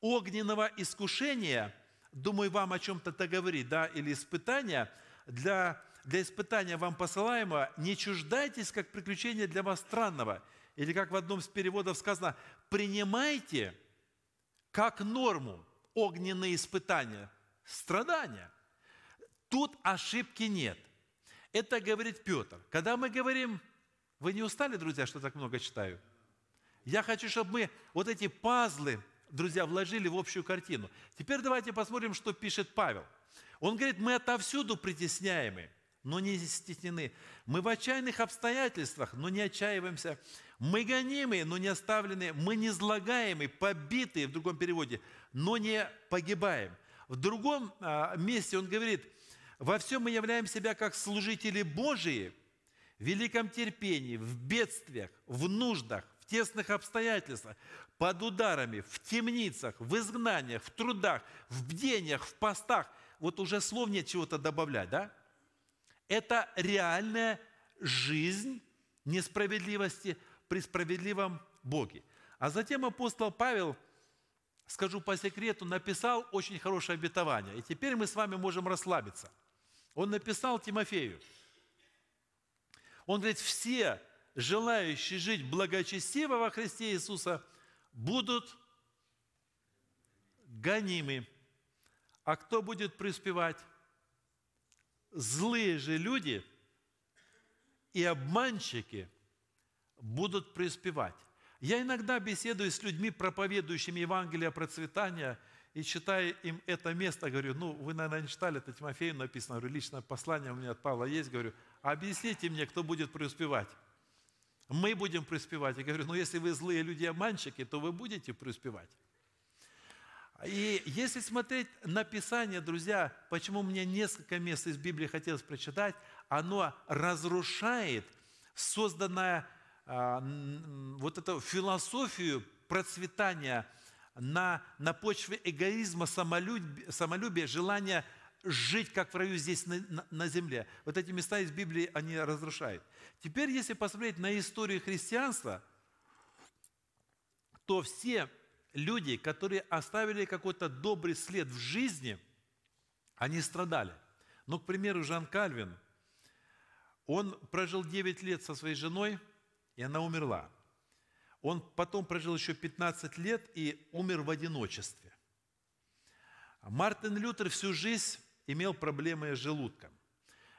огненного искушения, думаю, вам о чем-то это говорит, да, или испытания, для для испытания вам посылаемого, не чуждайтесь, как приключение для вас странного, или, как в одном из переводов сказано, принимайте как норму огненные испытания, страдания. Тут ошибки нет. Это говорит Петр. Когда мы говорим, вы не устали, друзья, что так много читаю? Я хочу, чтобы мы вот эти пазлы, друзья, вложили в общую картину. Теперь давайте посмотрим, что пишет Павел. Он говорит, мы отовсюду притесняемы – но не стеснены. Мы в отчаянных обстоятельствах, но не отчаиваемся. Мы гонимы, но не оставлены. Мы незлагаемы, побитые в другом переводе, но не погибаем. В другом а, месте он говорит, во всем мы являем себя как служители Божии, в великом терпении, в бедствиях, в нуждах, в тесных обстоятельствах, под ударами, в темницах, в изгнаниях, в трудах, в бдениях, в постах. Вот уже слов нет чего-то добавлять, да? Это реальная жизнь несправедливости при справедливом Боге. А затем апостол Павел, скажу по секрету, написал очень хорошее обетование. И теперь мы с вами можем расслабиться. Он написал Тимофею. Он говорит, все желающие жить благочестиво во Христе Иисуса будут гонимы. А кто будет преуспевать? злые же люди и обманщики будут преуспевать. Я иногда беседую с людьми, проповедующими Евангелие процветания, и читая им это место, говорю, ну, вы, наверное, не читали, это Тимофею написано, говорю, личное послание у меня от Павла есть, говорю, объясните мне, кто будет преуспевать. Мы будем преуспевать. Я говорю, ну, если вы злые люди-обманщики, то вы будете преуспевать. И если смотреть на Писание, друзья, почему мне несколько мест из Библии хотелось прочитать, оно разрушает созданное а, вот эту философию процветания на, на почве эгоизма, самолюбия, самолюбия, желания жить как в раю здесь на, на, на земле. Вот эти места из Библии они разрушают. Теперь, если посмотреть на историю христианства, то все люди, которые оставили какой-то добрый след в жизни, они страдали. Ну, к примеру, Жан Кальвин, он прожил 9 лет со своей женой, и она умерла. Он потом прожил еще 15 лет и умер в одиночестве. Мартин Лютер всю жизнь имел проблемы с желудком.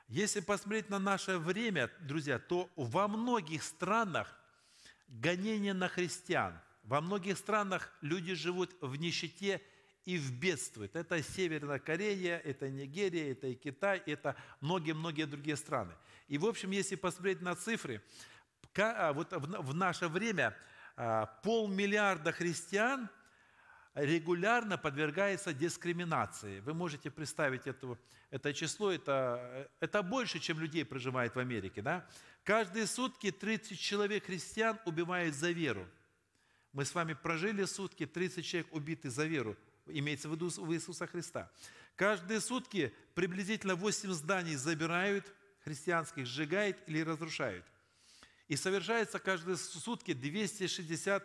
Если посмотреть на наше время, друзья, то во многих странах гонения на христиан – во многих странах люди живут в нищете и в бедстве. Это Северная Корея, это Нигерия, это и Китай, это многие-многие другие страны. И, в общем, если посмотреть на цифры, а, вот в наше время а, полмиллиарда христиан регулярно подвергается дискриминации. Вы можете представить эту, это число, это, это больше, чем людей проживает в Америке. Да? Каждые сутки 30 человек христиан убивают за веру – мы с вами прожили сутки, 30 человек убиты за веру, имеется в виду в Иисуса Христа. Каждые сутки приблизительно 8 зданий забирают, христианских сжигают или разрушают. И совершается каждые сутки 260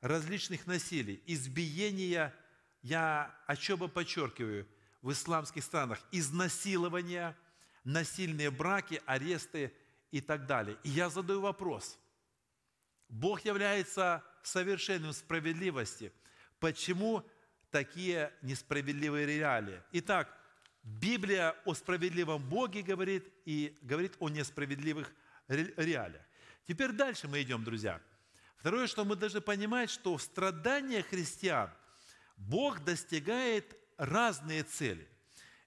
различных насилий, избиения, я бы подчеркиваю, в исламских странах, изнасилования, насильные браки, аресты и так далее. И я задаю вопрос. Бог является совершению справедливости. Почему такие несправедливые реалии? Итак, Библия о справедливом Боге говорит и говорит о несправедливых реалиях. Теперь дальше мы идем, друзья. Второе, что мы должны понимать, что в страданиях христиан Бог достигает разные цели.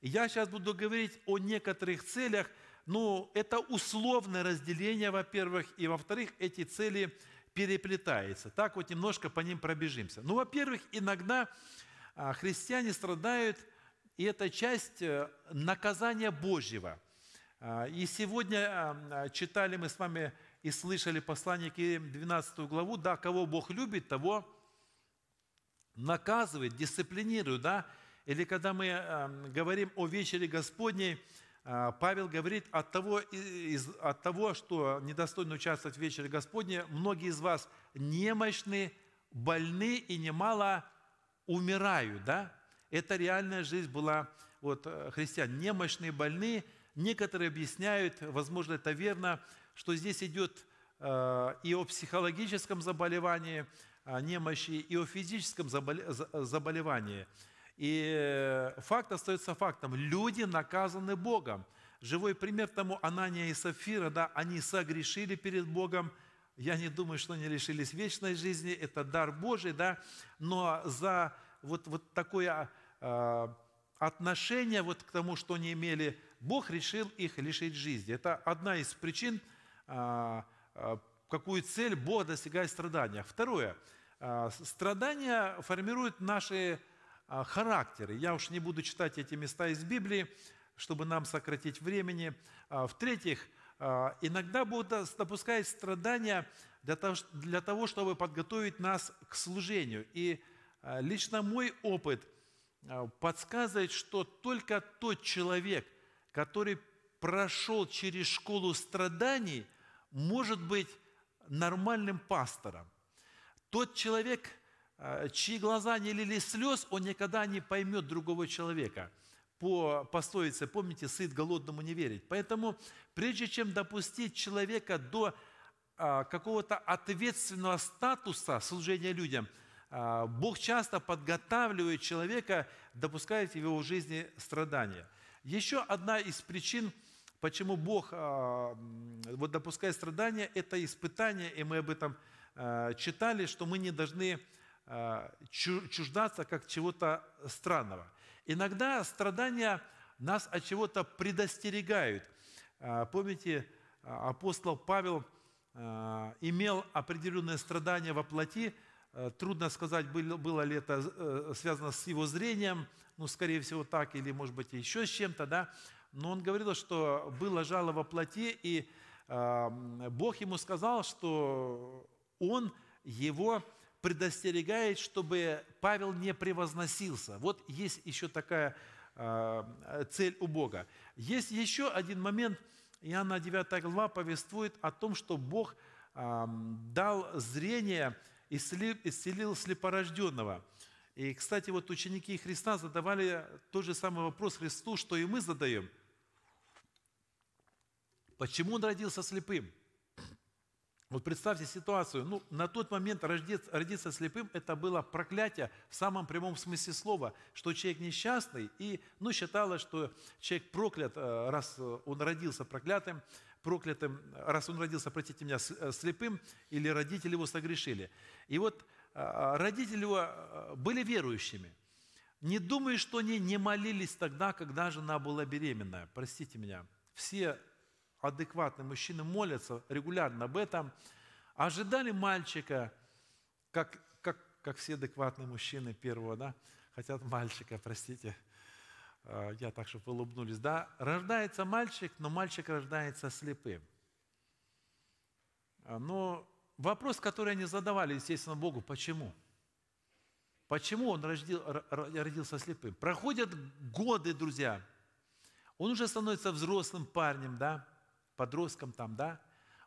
я сейчас буду говорить о некоторых целях, но это условное разделение, во-первых, и во-вторых, эти цели переплетается. Так вот немножко по ним пробежимся. Ну, во-первых, иногда а, христиане страдают, и это часть э, наказания Божьего. А, и сегодня а, читали мы с вами и слышали послание к 12 главу, да, кого Бог любит, того наказывает, дисциплинирует, да, или когда мы говорим о вечере Господней – а, Павел говорит, от того, из, от того, что недостойно участвовать в вечере Господне, многие из вас немощны, больны и немало умирают. Да? Это реальная жизнь была вот, э, христиан. Немощные, больные. Некоторые объясняют, возможно, это верно, что здесь идет э, и о психологическом заболевании э, немощи, и о физическом заболе заболевании – и факт остается фактом. Люди наказаны Богом. Живой пример тому Анания и Сафира, да, они согрешили перед Богом, я не думаю, что они лишились вечной жизни, это дар Божий, да, но за вот, вот такое э, отношение вот к тому, что они имели, Бог решил их лишить жизни. Это одна из причин, э, какую цель Бог достигает страдания. Второе, э, страдания формируют наши а, характеры. Я уж не буду читать эти места из Библии, чтобы нам сократить времени. А, в-третьих, а, иногда Бог допускает страдания для того, чтобы подготовить нас к служению. И лично мой опыт подсказывает, что только тот человек, который прошел через школу страданий, может быть нормальным пастором. Тот человек – Э, чьи глаза не лили слез, он никогда не поймет другого человека. По пословице, помните, сыт голодному не верить. Поэтому прежде чем допустить человека до э, какого-то ответственного статуса служения людям, э, Бог часто подготавливает человека, допускает в его жизни страдания. Еще одна из причин, почему Бог вот, допускает страдания, это испытание, и мы об этом читали, что мы не должны чуждаться как чего-то странного. Иногда страдания нас от чего-то предостерегают. А, помните, апостол Павел а, имел определенное страдание во плоти, э, Трудно сказать, было ли это э, связано с его зрением, ну, скорее всего, так, или, может быть, еще с чем-то, да. Но он говорил, что было жало во плоти, и Бог ему сказал, что он его предостерегает, чтобы Павел не превозносился. Вот есть еще такая э, цель у Бога. Есть еще один момент, Иоанна 9 глава повествует о том, что Бог э, дал зрение, и исцелил, исцелил слепорожденного. И, кстати, вот ученики Христа задавали тот же самый вопрос Христу, что и мы задаем. Почему он родился слепым? Вот представьте ситуацию. Ну, на тот момент родиться, родиться слепым – это было проклятие в самом прямом смысле слова, что человек несчастный, и ну, считалось, что человек проклят, э, раз э, он родился проклятым, проклятым, раз он родился, простите меня, э, слепым, или родители его согрешили. И вот родители его были верующими. Не думаю, что они не молились тогда, когда жена была беременная. Простите меня. Все адекватные мужчины молятся регулярно об этом, ожидали мальчика, как, как, как все адекватные мужчины первого, да, хотят мальчика, простите, а, я так, чтобы улыбнулись, да, рождается мальчик, но мальчик рождается слепым. А, но вопрос, который они задавали, естественно, Богу, почему? Почему он родил, родился слепым? Проходят годы, друзья. Он уже становится взрослым парнем, да? подросткам там, да,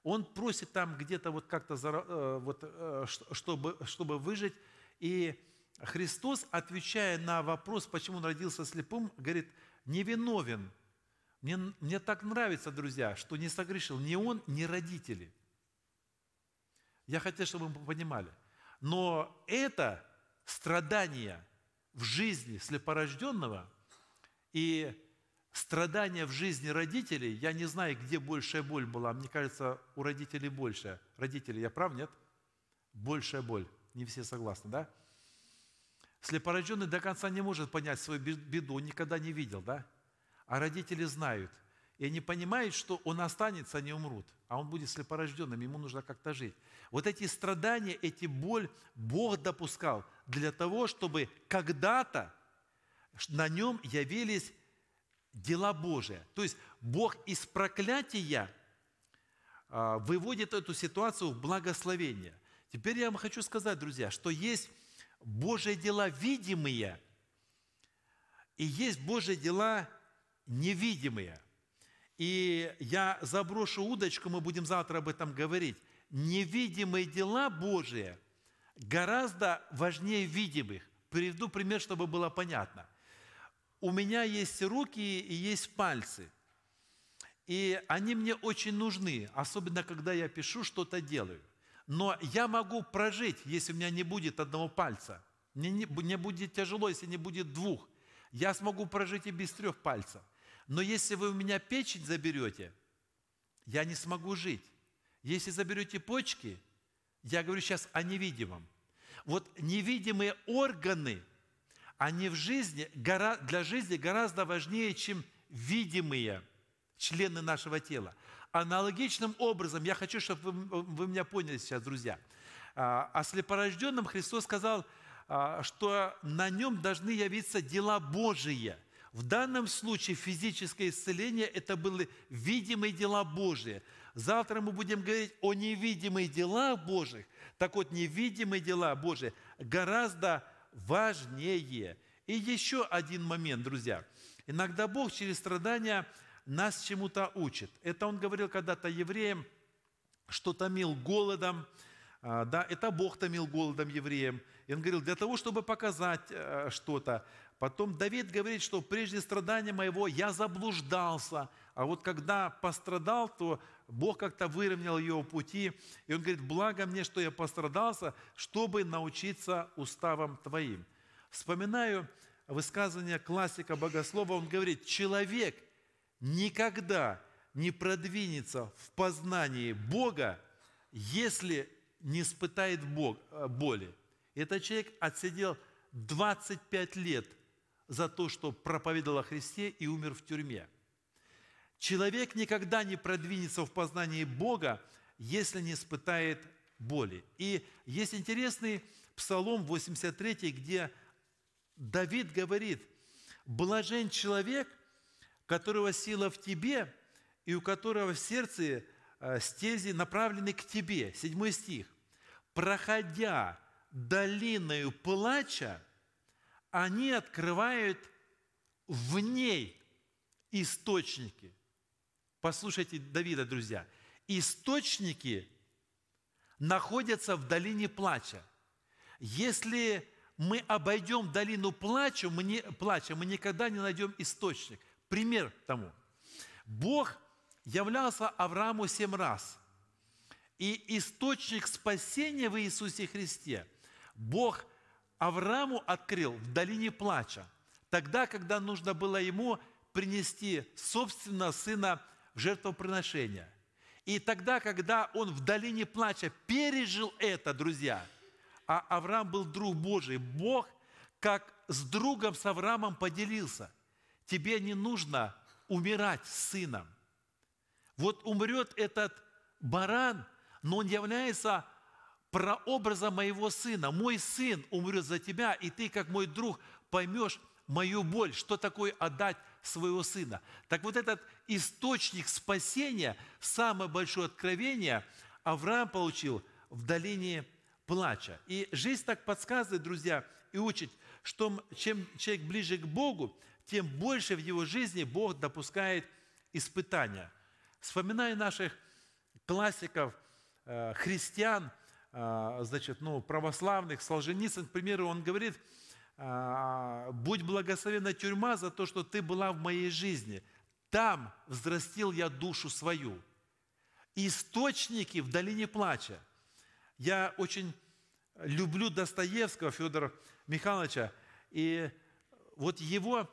он просит там где-то вот как-то, э, вот, э, чтобы, чтобы выжить. И Христос, отвечая на вопрос, почему он родился слепым, говорит, невиновен. Мне, мне так нравится, друзья, что не согрешил ни он, ни родители. Я хотел, чтобы вы понимали. Но это страдание в жизни слепорожденного – и страдания в жизни родителей, я не знаю, где большая боль была. Мне кажется, у родителей большая. Родители, я прав, нет? Большая боль. Не все согласны, да? Слепорожденный до конца не может понять свою беду, он никогда не видел, да? А родители знают. И они понимают, что он останется, они умрут. А он будет слепорожденным, ему нужно как-то жить. Вот эти страдания, эти боль Бог допускал для того, чтобы когда-то на нем явились дела Божие, То есть Бог из проклятия а, выводит эту ситуацию в благословение. Теперь я вам хочу сказать, друзья, что есть Божьи дела видимые и есть Божьи дела невидимые. И я заброшу удочку, мы будем завтра об этом говорить. Невидимые дела Божие гораздо важнее видимых. Приведу пример, чтобы было понятно у меня есть руки и есть пальцы. И они мне очень нужны, особенно когда я пишу, что-то делаю. Но я могу прожить, если у меня не будет одного пальца. Мне, не, мне будет тяжело, если не будет двух. Я смогу прожить и без трех пальцев. Но если вы у меня печень заберете, я не смогу жить. Если заберете почки, я говорю сейчас о невидимом. Вот невидимые органы – они в жизни, для жизни гораздо важнее, чем видимые члены нашего тела. Аналогичным образом, я хочу, чтобы вы, вы меня поняли сейчас, друзья, а, о слепорожденном Христос сказал, а, что на нем должны явиться дела Божии. В данном случае физическое исцеление – это были видимые дела Божьи. Завтра мы будем говорить о невидимых делах Божьих. Так вот, невидимые дела Божьи гораздо важнее. И еще один момент, друзья. Иногда Бог через страдания нас чему-то учит. Это он говорил когда-то евреям, что томил голодом, а, да, это Бог томил голодом евреям. И он говорил, для того, чтобы показать э, что-то. Потом Давид говорит, что прежде страдания моего я заблуждался, а вот когда пострадал, то Бог как-то выровнял его пути, и он говорит, благо мне, что я пострадался, чтобы научиться уставам твоим. Вспоминаю высказывание классика богослова, он говорит, человек никогда не продвинется в познании Бога, если не испытает Бог, э, боли. Этот человек отсидел 25 лет за то, что проповедовал о Христе и умер в тюрьме – Человек никогда не продвинется в познании Бога, если не испытает боли. И есть интересный Псалом 83, где Давид говорит, «Блажен человек, которого сила в тебе, и у которого в сердце э, стези направлены к тебе». Седьмой стих. «Проходя долиною плача, они открывают в ней источники – Послушайте Давида, друзья. Источники находятся в долине плача. Если мы обойдем долину плача, мы, не, плача, мы никогда не найдем источник. Пример тому. Бог являлся Аврааму семь раз. И источник спасения в Иисусе Христе Бог Аврааму открыл в долине плача, тогда, когда нужно было ему принести собственно сына в жертвоприношение. И тогда, когда он в долине плача пережил это, друзья, а Авраам был друг Божий, Бог как с другом, с Авраамом поделился. Тебе не нужно умирать с сыном. Вот умрет этот баран, но он является прообразом моего сына. Мой сын умрет за тебя, и ты, как мой друг, поймешь мою боль, что такое отдать своего Сына. Так вот этот источник спасения, самое большое откровение Авраам получил в долине плача. И жизнь так подсказывает, друзья, и учит, что чем человек ближе к Богу, тем больше в его жизни Бог допускает испытания. Вспоминая наших классиков, э, христиан, э, значит, ну, православных, Солженицын, к примеру, он говорит – а, будь благословена тюрьма за то, что ты была в моей жизни. Там взрастил я душу свою. Источники в долине плача. Я очень люблю Достоевского Федора Михайловича. И вот его,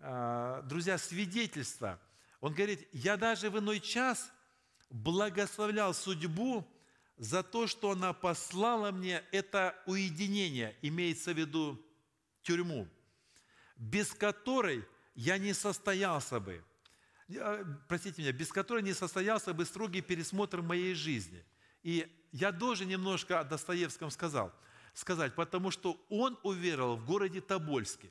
а, друзья, свидетельство. Он говорит, я даже в иной час благословлял судьбу за то, что она послала мне это уединение, имеется в виду тюрьму, без которой я не состоялся бы, простите меня, без которой не состоялся бы строгий пересмотр моей жизни. И я тоже немножко о Достоевском сказал, сказать, потому что он уверовал в городе Тобольске.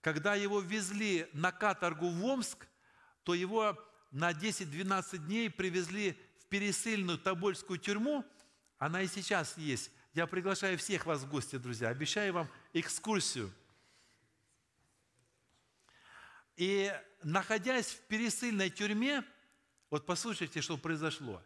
Когда его везли на каторгу в Омск, то его на 10-12 дней привезли в пересыльную Тобольскую тюрьму, она и сейчас есть, я приглашаю всех вас в гости, друзья. Обещаю вам экскурсию. И находясь в пересыльной тюрьме, вот послушайте, что произошло.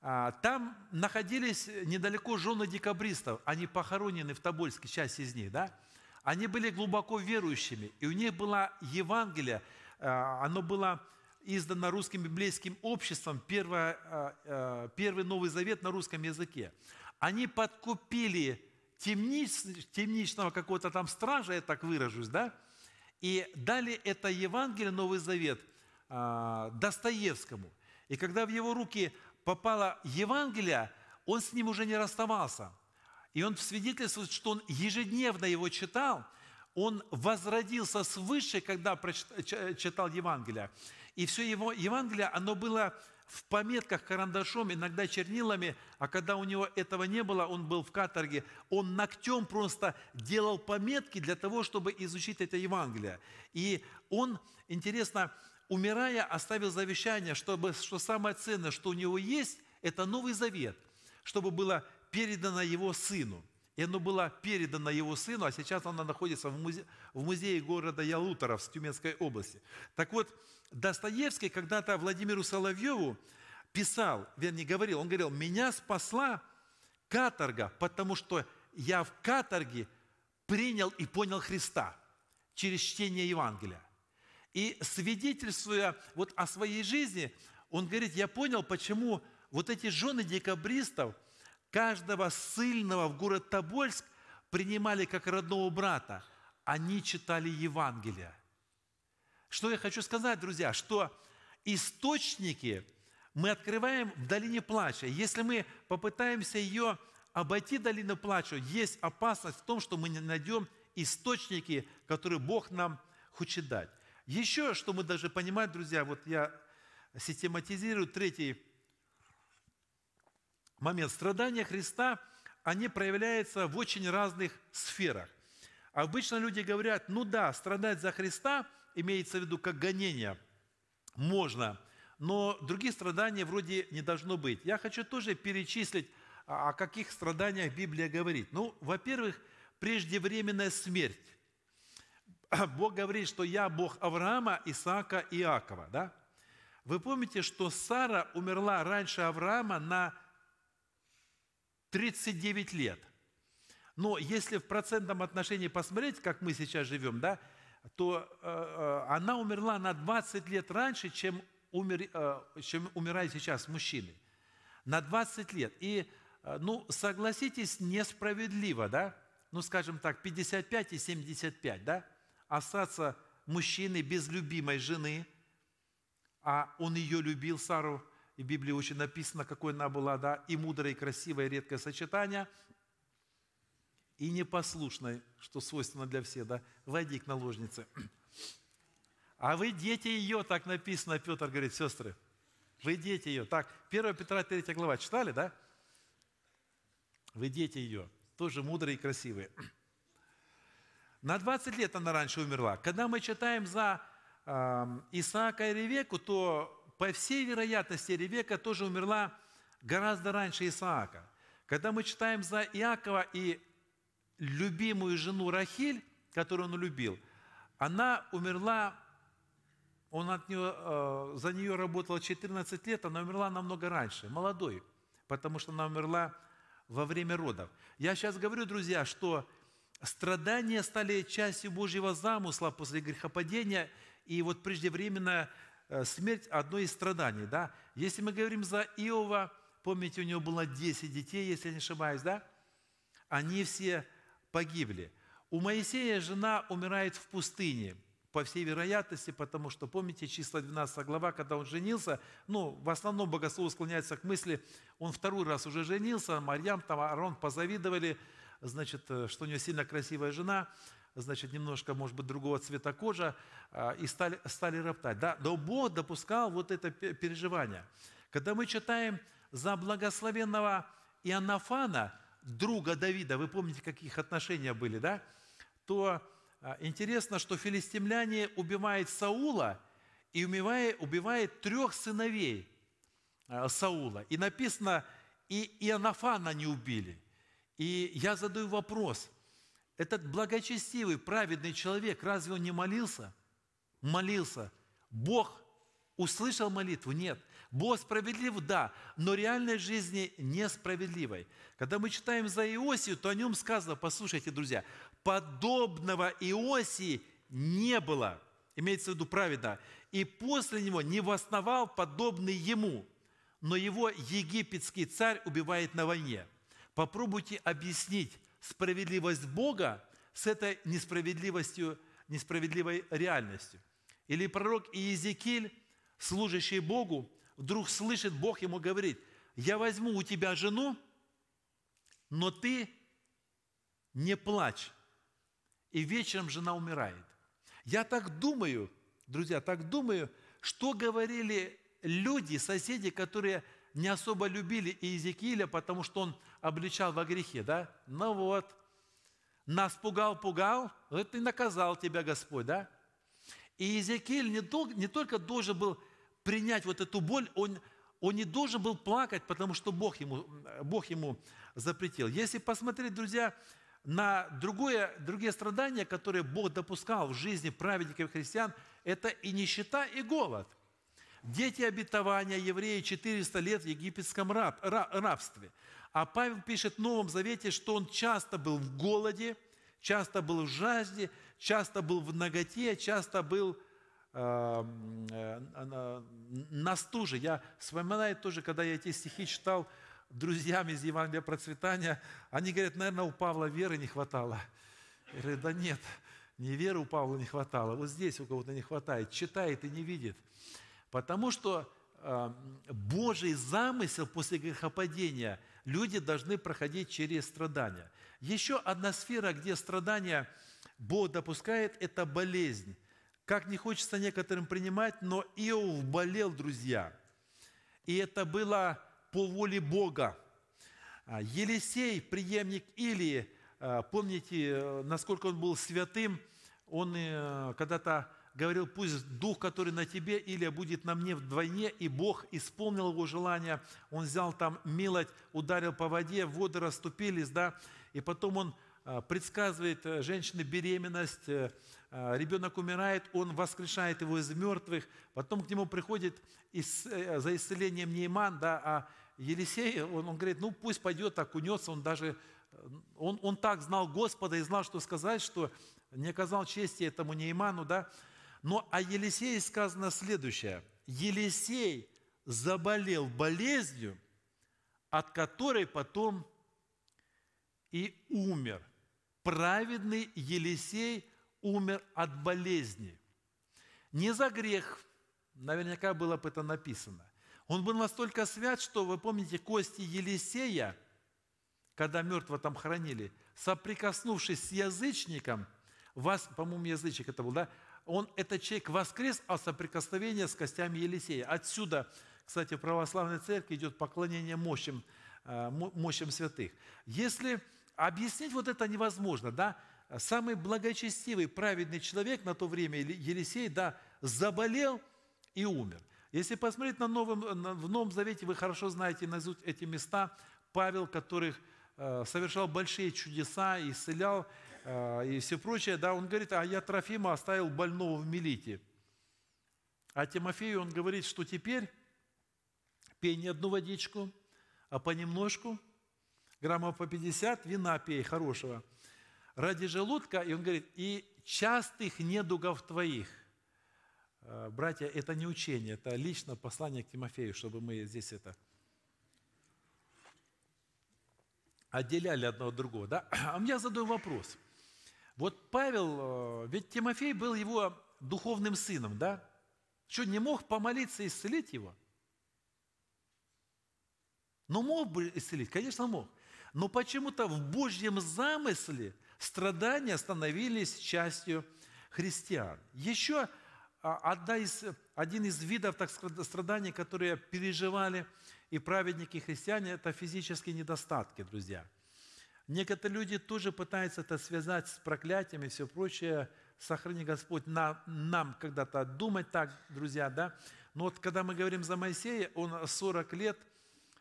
А, там находились недалеко жены декабристов. Они похоронены в Тобольске, часть из них, да? Они были глубоко верующими, и у них была Евангелие, а, оно было издано русским библейским обществом, первое, а, первый Новый Завет на русском языке. Они подкупили темнич, темничного какого-то там стража, я так выражусь, да, и дали это Евангелие, Новый Завет, а, Достоевскому. И когда в его руки попало Евангелие, он с ним уже не расставался. И он свидетельствует, что он ежедневно его читал, он возродился свыше, когда читал Евангелие. И все его Евангелие, оно было в пометках карандашом, иногда чернилами, а когда у него этого не было, он был в каторге, он ногтем просто делал пометки для того, чтобы изучить это Евангелие. И он, интересно, умирая, оставил завещание, чтобы, что самое ценное, что у него есть, это Новый Завет, чтобы было передано его сыну – и оно было передано его сыну, а сейчас оно находится в, музе... в музее города Ялуторов в Тюменской области. Так вот, Достоевский когда-то Владимиру Соловьеву писал, вернее, говорил, он говорил, «Меня спасла каторга, потому что я в каторге принял и понял Христа через чтение Евангелия». И свидетельствуя вот о своей жизни, он говорит, я понял, почему вот эти жены декабристов – Каждого ссыльного в город Тобольск принимали как родного брата. Они читали Евангелие. Что я хочу сказать, друзья, что источники мы открываем в долине плача. Если мы попытаемся ее обойти долину плача, есть опасность в том, что мы не найдем источники, которые Бог нам хочет дать. Еще, что мы должны понимать, друзья, вот я систематизирую третий момент. Страдания Христа, они проявляются в очень разных сферах. Обычно люди говорят, ну да, страдать за Христа, имеется в виду как гонение, можно, но других страданий вроде не должно быть. Я хочу тоже перечислить, а, о каких страданиях Библия говорит. Ну, во-первых, преждевременная смерть. Бог говорит, что я Бог Авраама, Исаака и Иакова. Да? Вы помните, что Сара умерла раньше Авраама на 39 лет. Но если в процентном отношении посмотреть, как мы сейчас живем, да, то э, э она умерла на 20 лет раньше, чем, умер, э, чем умирают сейчас мужчины. На 20 лет. И, э, ну, согласитесь, несправедливо, да? Ну, скажем так, 55 и 75, да? Остаться мужчиной без любимой жены, а он ее любил, Сару, и в Библии очень написано, какой она была, да, и мудрое, и красивое, и редкое сочетание, и непослушное, что свойственно для всех, да, войди к наложнице. А вы дети ее, так написано, Петр говорит, сестры, вы дети ее. Так, 1 Петра 3 глава читали, да? Вы дети ее, тоже мудрые и красивые. На 20 лет она раньше умерла. Когда мы читаем за э, Исаака и Ревеку, то по всей вероятности, Ревека тоже умерла гораздо раньше Исаака. Когда мы читаем за Иакова и любимую жену Рахиль, которую он любил, она умерла, он от нее, э, за нее работал 14 лет, она умерла намного раньше, молодой, потому что она умерла во время родов. Я сейчас говорю, друзья, что страдания стали частью Божьего замысла после грехопадения, и вот преждевременно Э, смерть – одно из страданий. Да? Если мы говорим за Иова, помните, у него было 10 детей, если я не ошибаюсь, да? Они все погибли. У Моисея жена умирает в пустыне, по всей вероятности, потому что, помните, число 12 глава, когда он женился, ну, в основном Богослов склоняется к мысли, он второй раз уже женился, Марьям, там, Арон позавидовали, значит, э, что у него сильно красивая жена, значит, немножко, может быть, другого цвета кожа, а, и стали, стали роптать. Да? Но Бог допускал вот это переживание. Когда мы читаем за благословенного Иоаннафана, друга Давида, вы помните, какие их отношения были, да? То а, интересно, что филистимляне убивают Саула и убивает, убивает трех сыновей а, Саула. И написано, и Иоаннафана не убили. И я задаю вопрос, этот благочестивый, праведный человек, разве он не молился? Молился. Бог услышал молитву? Нет. Бог справедлив? Да. Но реальной жизни несправедливой. Когда мы читаем за Иосию, то о нем сказано, послушайте, друзья, подобного Иосии не было. Имеется в виду праведно. И после него не восставал подобный ему. Но его египетский царь убивает на войне. Попробуйте объяснить, справедливость Бога с этой несправедливостью, несправедливой реальностью. Или пророк Иезекииль, служащий Богу, вдруг слышит, Бог ему говорит, я возьму у тебя жену, но ты не плачь. И вечером жена умирает. Я так думаю, друзья, так думаю, что говорили люди, соседи, которые не особо любили Иезекииля, потому что он обличал во грехе, да? Ну вот, нас пугал, пугал, это и наказал тебя Господь, да? И Иезекииль не, дол, не только должен был принять вот эту боль, он, он не должен был плакать, потому что Бог ему, Бог ему запретил. Если посмотреть, друзья, на другое, другие страдания, которые Бог допускал в жизни праведников и христиан, это и нищета, и голод – Дети обетования, евреи 400 лет в египетском раб, рабстве. А Павел пишет в Новом Завете, что он часто был в голоде, часто был в жажде, часто был в ноготе, часто был эм, э, э, на стуже. Я вспоминаю тоже, когда я эти стихи читал друзьям из Евангелия процветания, они говорят, наверное, у Павла веры не хватало. Я говорю, да нет, не веры у Павла не хватало. Вот здесь у кого-то не хватает. Читает и не видит. Потому что э, Божий замысел после грехопадения люди должны проходить через страдания. Еще одна сфера, где страдания Бог допускает, это болезнь. Как не хочется некоторым принимать, но Иов болел, друзья. И это было по воле Бога. А, Елисей, преемник Илии, э, помните, э, насколько он был святым, он когда-то говорил, пусть дух, который на тебе, или будет на мне вдвойне, и Бог исполнил его желание. Он взял там милоть, ударил по воде, воды расступились, да, и потом он а, предсказывает э, женщине беременность, э, а, ребенок умирает, он воскрешает его из мертвых, потом к нему приходит из, э, за исцелением Нейман, да, а Елисей, он, он говорит, ну пусть пойдет, окунется, он даже, он, он так знал Господа и знал, что сказать, что не оказал чести этому Нейману, да, но о Елисее сказано следующее. Елисей заболел болезнью, от которой потом и умер. Праведный Елисей умер от болезни. Не за грех, наверняка было бы это написано. Он был настолько свят, что, вы помните, кости Елисея, когда мертвого там хоронили, соприкоснувшись с язычником, вас, по-моему, язычник это был, да, он, этот человек воскрес от соприкосновения с костями Елисея. Отсюда, кстати, в православной церкви идет поклонение мощам, э, мощам святых. Если объяснить вот это невозможно, да, самый благочестивый, праведный человек на то время, Елисей, да, заболел и умер. Если посмотреть на новом, в Новом Завете, вы хорошо знаете наизусть эти места, Павел, которых э, совершал большие чудеса, исцелял, Э, и все прочее, да, он говорит, а я Трофима оставил больного в Милите. А Тимофею он говорит, что теперь пей не одну водичку, а понемножку, граммов по 50, вина пей хорошего, ради желудка, и он говорит, и частых недугов твоих. Э, братья, это не учение, это лично послание к Тимофею, чтобы мы здесь это отделяли одного от другого. Да? А мне задаю вопрос – вот Павел, э, ведь Тимофей был его духовным сыном, да? Что, не мог помолиться и исцелить его? Ну, мог бы исцелить, конечно, мог. Но почему-то в Божьем замысле страдания становились частью христиан. Еще а, одна из, один из видов так страданий, которые переживали и праведники, и христиане, это физические недостатки, друзья – Некоторые люди тоже пытаются это связать с проклятиями и все прочее. Сохрани Господь на, нам когда-то думать так, друзья, да? Но вот когда мы говорим за Моисея, он 40 лет э,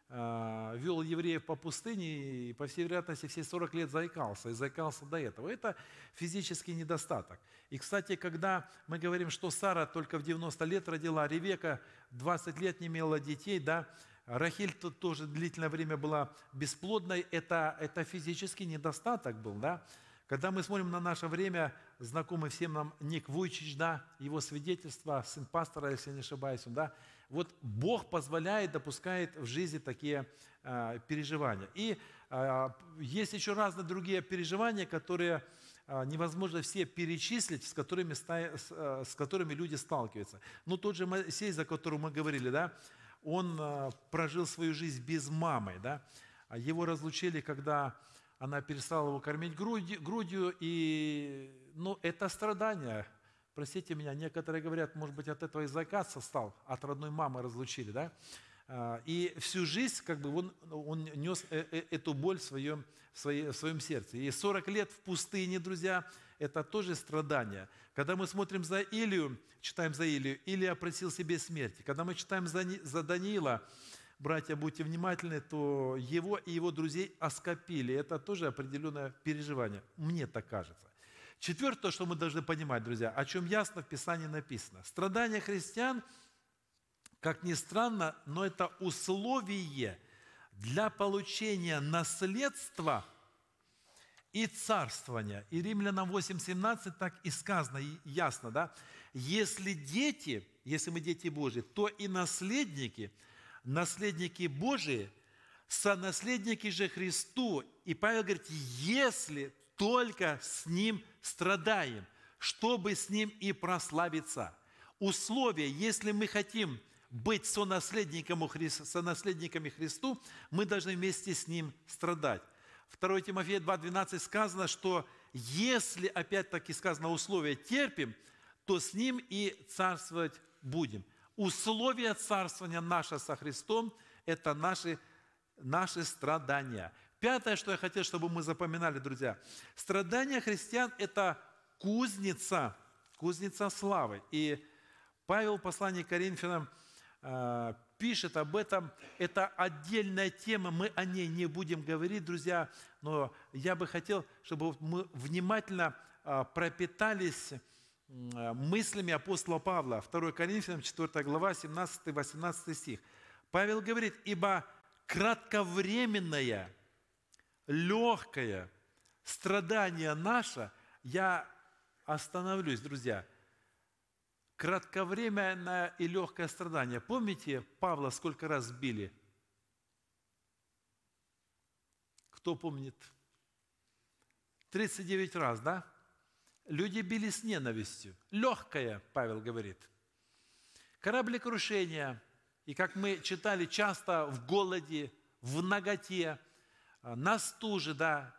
а, вел евреев по пустыне и, по всей вероятности, все 40 лет заикался, и заикался до этого. Это физический недостаток. И, кстати, когда мы говорим, что Сара только в 90 лет родила, а Ревека 20 лет не имела детей, да, Рахиль тут тоже длительное время была бесплодной. Это, это физический недостаток был, да? Когда мы смотрим на наше время, знакомый всем нам Ник Вуйчич, да, его свидетельство, сын пастора, если не ошибаюсь, да, вот Бог позволяет, допускает в жизни такие э, переживания. И э, есть еще разные другие переживания, которые э, невозможно все перечислить, с которыми, с, э, с которыми люди сталкиваются. Но ну, тот же Моисей, за которого мы говорили, да, он э, прожил свою жизнь без мамы, да? А его разлучили, когда она перестала его кормить грудью, грудью и, ну, это страдание. Простите меня, некоторые говорят, может быть, от этого и заказ стал, от родной мамы разлучили, да? А, и всю жизнь как бы он, он нес э, э, эту боль в своем, в, своем сердце. И 40 лет в пустыне, друзья, это тоже страдание. Когда мы смотрим за Илию, читаем за Илию, Илия просил себе смерти. Когда мы читаем за, за Даниила, братья, будьте внимательны, то его и его друзей оскопили. Это тоже определенное переживание. Мне так кажется. Четвертое, что мы должны понимать, друзья, о чем ясно в Писании написано. Страдания христиан, как ни странно, но это условие для получения наследства – и царствования. И Римлянам 8.17 так и сказано, и ясно, да? Если дети, если мы дети Божьи, то и наследники, наследники Божии, сонаследники же Христу. И Павел говорит, если только с Ним страдаем, чтобы с Ним и прославиться. Условие, если мы хотим быть сонаследником Хри... сонаследниками Христу, мы должны вместе с Ним страдать. 2 Тимофея 2.12 сказано, что если, опять-таки сказано, условия терпим, то с ним и царствовать будем. Условия царствования наше со Христом – это наши, наши страдания. Пятое, что я хотел, чтобы мы запоминали, друзья. Страдания христиан – это кузница, кузница славы. И Павел в послании к Коринфянам – Э, пишет об этом. Это отдельная тема, мы о ней не будем говорить, друзья, но я бы хотел, чтобы мы внимательно э, пропитались мыслями апостола Павла. 2 Коринфянам 4 глава, 17-18 стих. Павел говорит, «Ибо кратковременное, легкое страдание наше, я остановлюсь, друзья – кратковременное и легкое страдание. Помните, Павла сколько раз били? Кто помнит? 39 раз, да? Люди били с ненавистью. Легкое, Павел говорит. Кораблекрушение. И как мы читали часто в голоде, в ноготе, на стуже, да,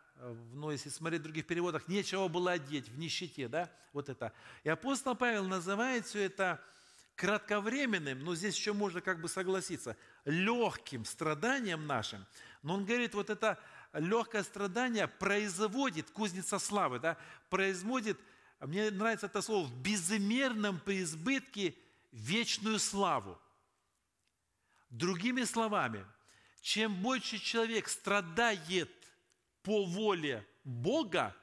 но если смотреть в других переводах, нечего было одеть в нищете, да, вот это. И апостол Павел называет все это кратковременным, но здесь еще можно как бы согласиться, легким страданием нашим. Но он говорит, вот это легкое страдание производит, кузница славы, да, производит, мне нравится это слово, в безымерном преизбытке вечную славу. Другими словами, чем больше человек страдает – по воле Бога,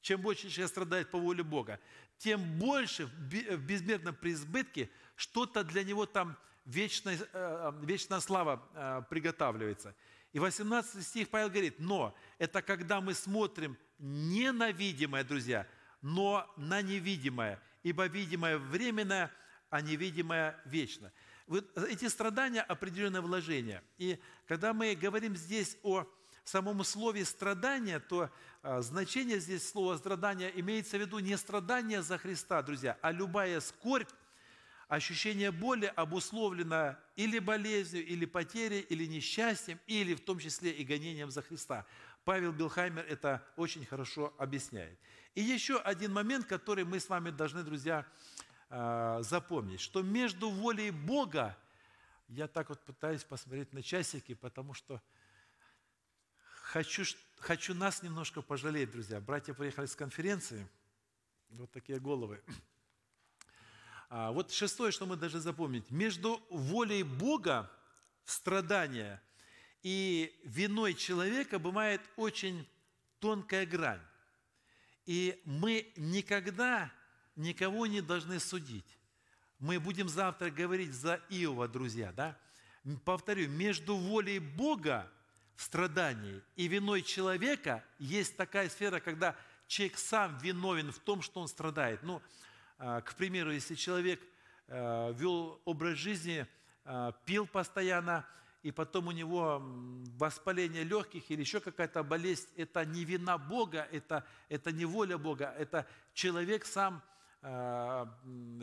чем больше человек страдает по воле Бога, тем больше в безмерном преизбытке что-то для него там вечная, э, э, вечная слава э, приготавливается. И 18 стих Павел говорит, но это когда мы смотрим не на видимое, друзья, но на невидимое, ибо видимое временное, а невидимое вечно. Вот эти страдания – определенное вложение. И когда мы говорим здесь о самом слове страдания то а, значение здесь слова страдания имеется в виду не страдание за Христа, друзья, а любая скорбь, ощущение боли обусловлено или болезнью, или потерей, или несчастьем, или в том числе и гонением за Христа. Павел Билхаймер это очень хорошо объясняет. И еще один момент, который мы с вами должны, друзья, а, запомнить, что между волей Бога, я так вот пытаюсь посмотреть на часики, потому что Хочу, хочу нас немножко пожалеть, друзья. Братья приехали с конференции, вот такие головы. А вот шестое, что мы должны запомнить. Между волей Бога в страдания и виной человека бывает очень тонкая грань. И мы никогда никого не должны судить. Мы будем завтра говорить за Иова, друзья, да? Повторю, между волей Бога страданий и виной человека есть такая сфера, когда человек сам виновен в том, что он страдает. Ну, а, к примеру, если человек э, вел образ жизни, э, пил постоянно, и потом у него воспаление легких или еще какая-то болезнь, это не вина Бога, это, это не воля Бога, это человек сам э,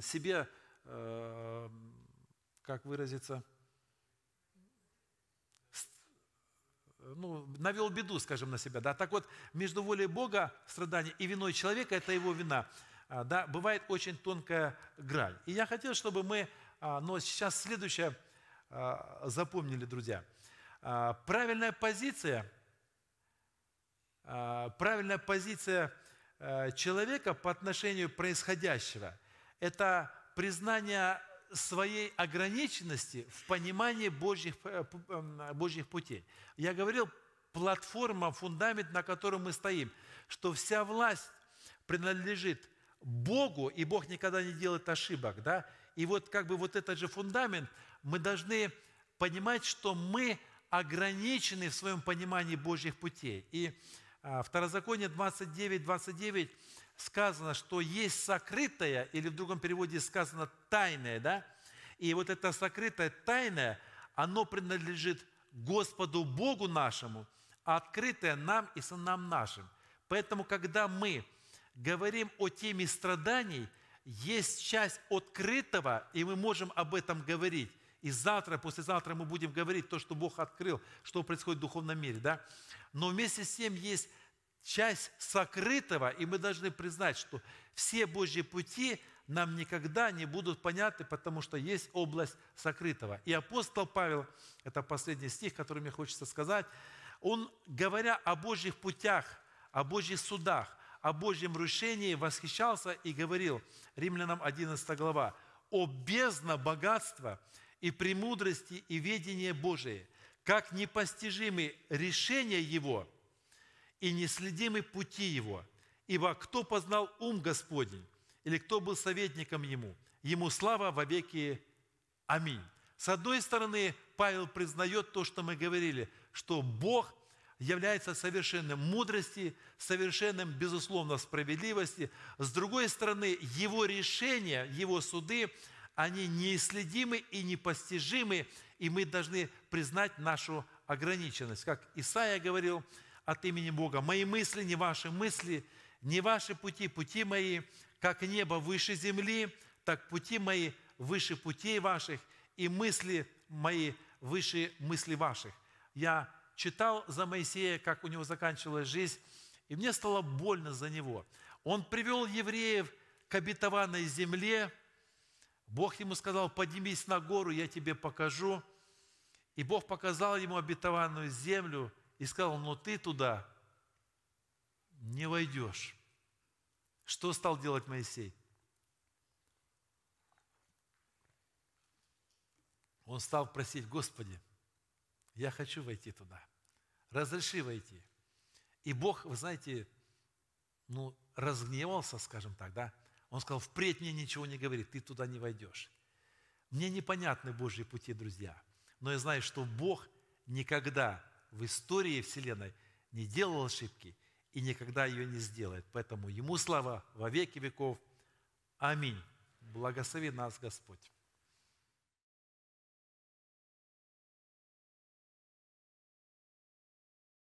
себе, как выразиться, ну, навел беду, скажем, на себя. Да? Так вот, между волей Бога страдания и виной человека – это его вина. А, да? Бывает очень тонкая грань. И я хотел, чтобы мы, а, но сейчас следующее а, запомнили, друзья. Правильная позиция, правильная позиция э, человека по отношению происходящего – это признание своей ограниченности в понимании Божьих, э, Божьих путей. Я говорил, платформа, фундамент, на котором мы стоим, что вся власть принадлежит Богу, и Бог никогда не делает ошибок, да? И вот как бы вот этот же фундамент, мы должны понимать, что мы ограничены в своем понимании Божьих путей. И а, Второзаконие 29, 29 сказано, что есть сокрытое, или в другом переводе сказано тайное, да? И вот это сокрытое тайное, оно принадлежит Господу Богу нашему, а открытое нам и сынам нашим. Поэтому, когда мы говорим о теме страданий, есть часть открытого, и мы можем об этом говорить. И завтра, послезавтра мы будем говорить то, что Бог открыл, что происходит в духовном мире. Да? Но вместе с тем есть часть сокрытого, и мы должны признать, что все Божьи пути нам никогда не будут понятны, потому что есть область сокрытого. И апостол Павел, это последний стих, который мне хочется сказать, он, говоря о Божьих путях, о Божьих судах, о Божьем решении, восхищался и говорил, Римлянам 11 глава, «О бездна богатства и премудрости и ведения Божие, как непостижимы решения Его – и неследимы пути его. Ибо кто познал ум Господень, или кто был советником ему, ему слава во веки. Аминь. С одной стороны, Павел признает то, что мы говорили, что Бог является совершенным мудрости, совершенным, безусловно, справедливости. С другой стороны, его решения, его суды, они неисследимы и непостижимы, и мы должны признать нашу ограниченность. Как Исаия говорил – от имени Бога. Мои мысли не ваши мысли, не ваши пути, пути мои, как небо выше земли, так пути мои выше путей ваших, и мысли мои выше мысли ваших. Я читал за Моисея, как у него заканчивалась жизнь, и мне стало больно за него. Он привел евреев к обетованной земле, Бог ему сказал, поднимись на гору, я тебе покажу. И Бог показал ему обетованную землю – и сказал, но ты туда не войдешь. Что стал делать Моисей? Он стал просить, Господи, я хочу войти туда. Разреши войти. И Бог, вы знаете, ну, разгневался, скажем так, да? Он сказал, впредь мне ничего не говори, ты туда не войдешь. Мне непонятны Божьи пути, друзья, но я знаю, что Бог никогда в истории Вселенной не делал ошибки и никогда ее не сделает. Поэтому Ему слава во веки веков. Аминь. Благослови нас Господь.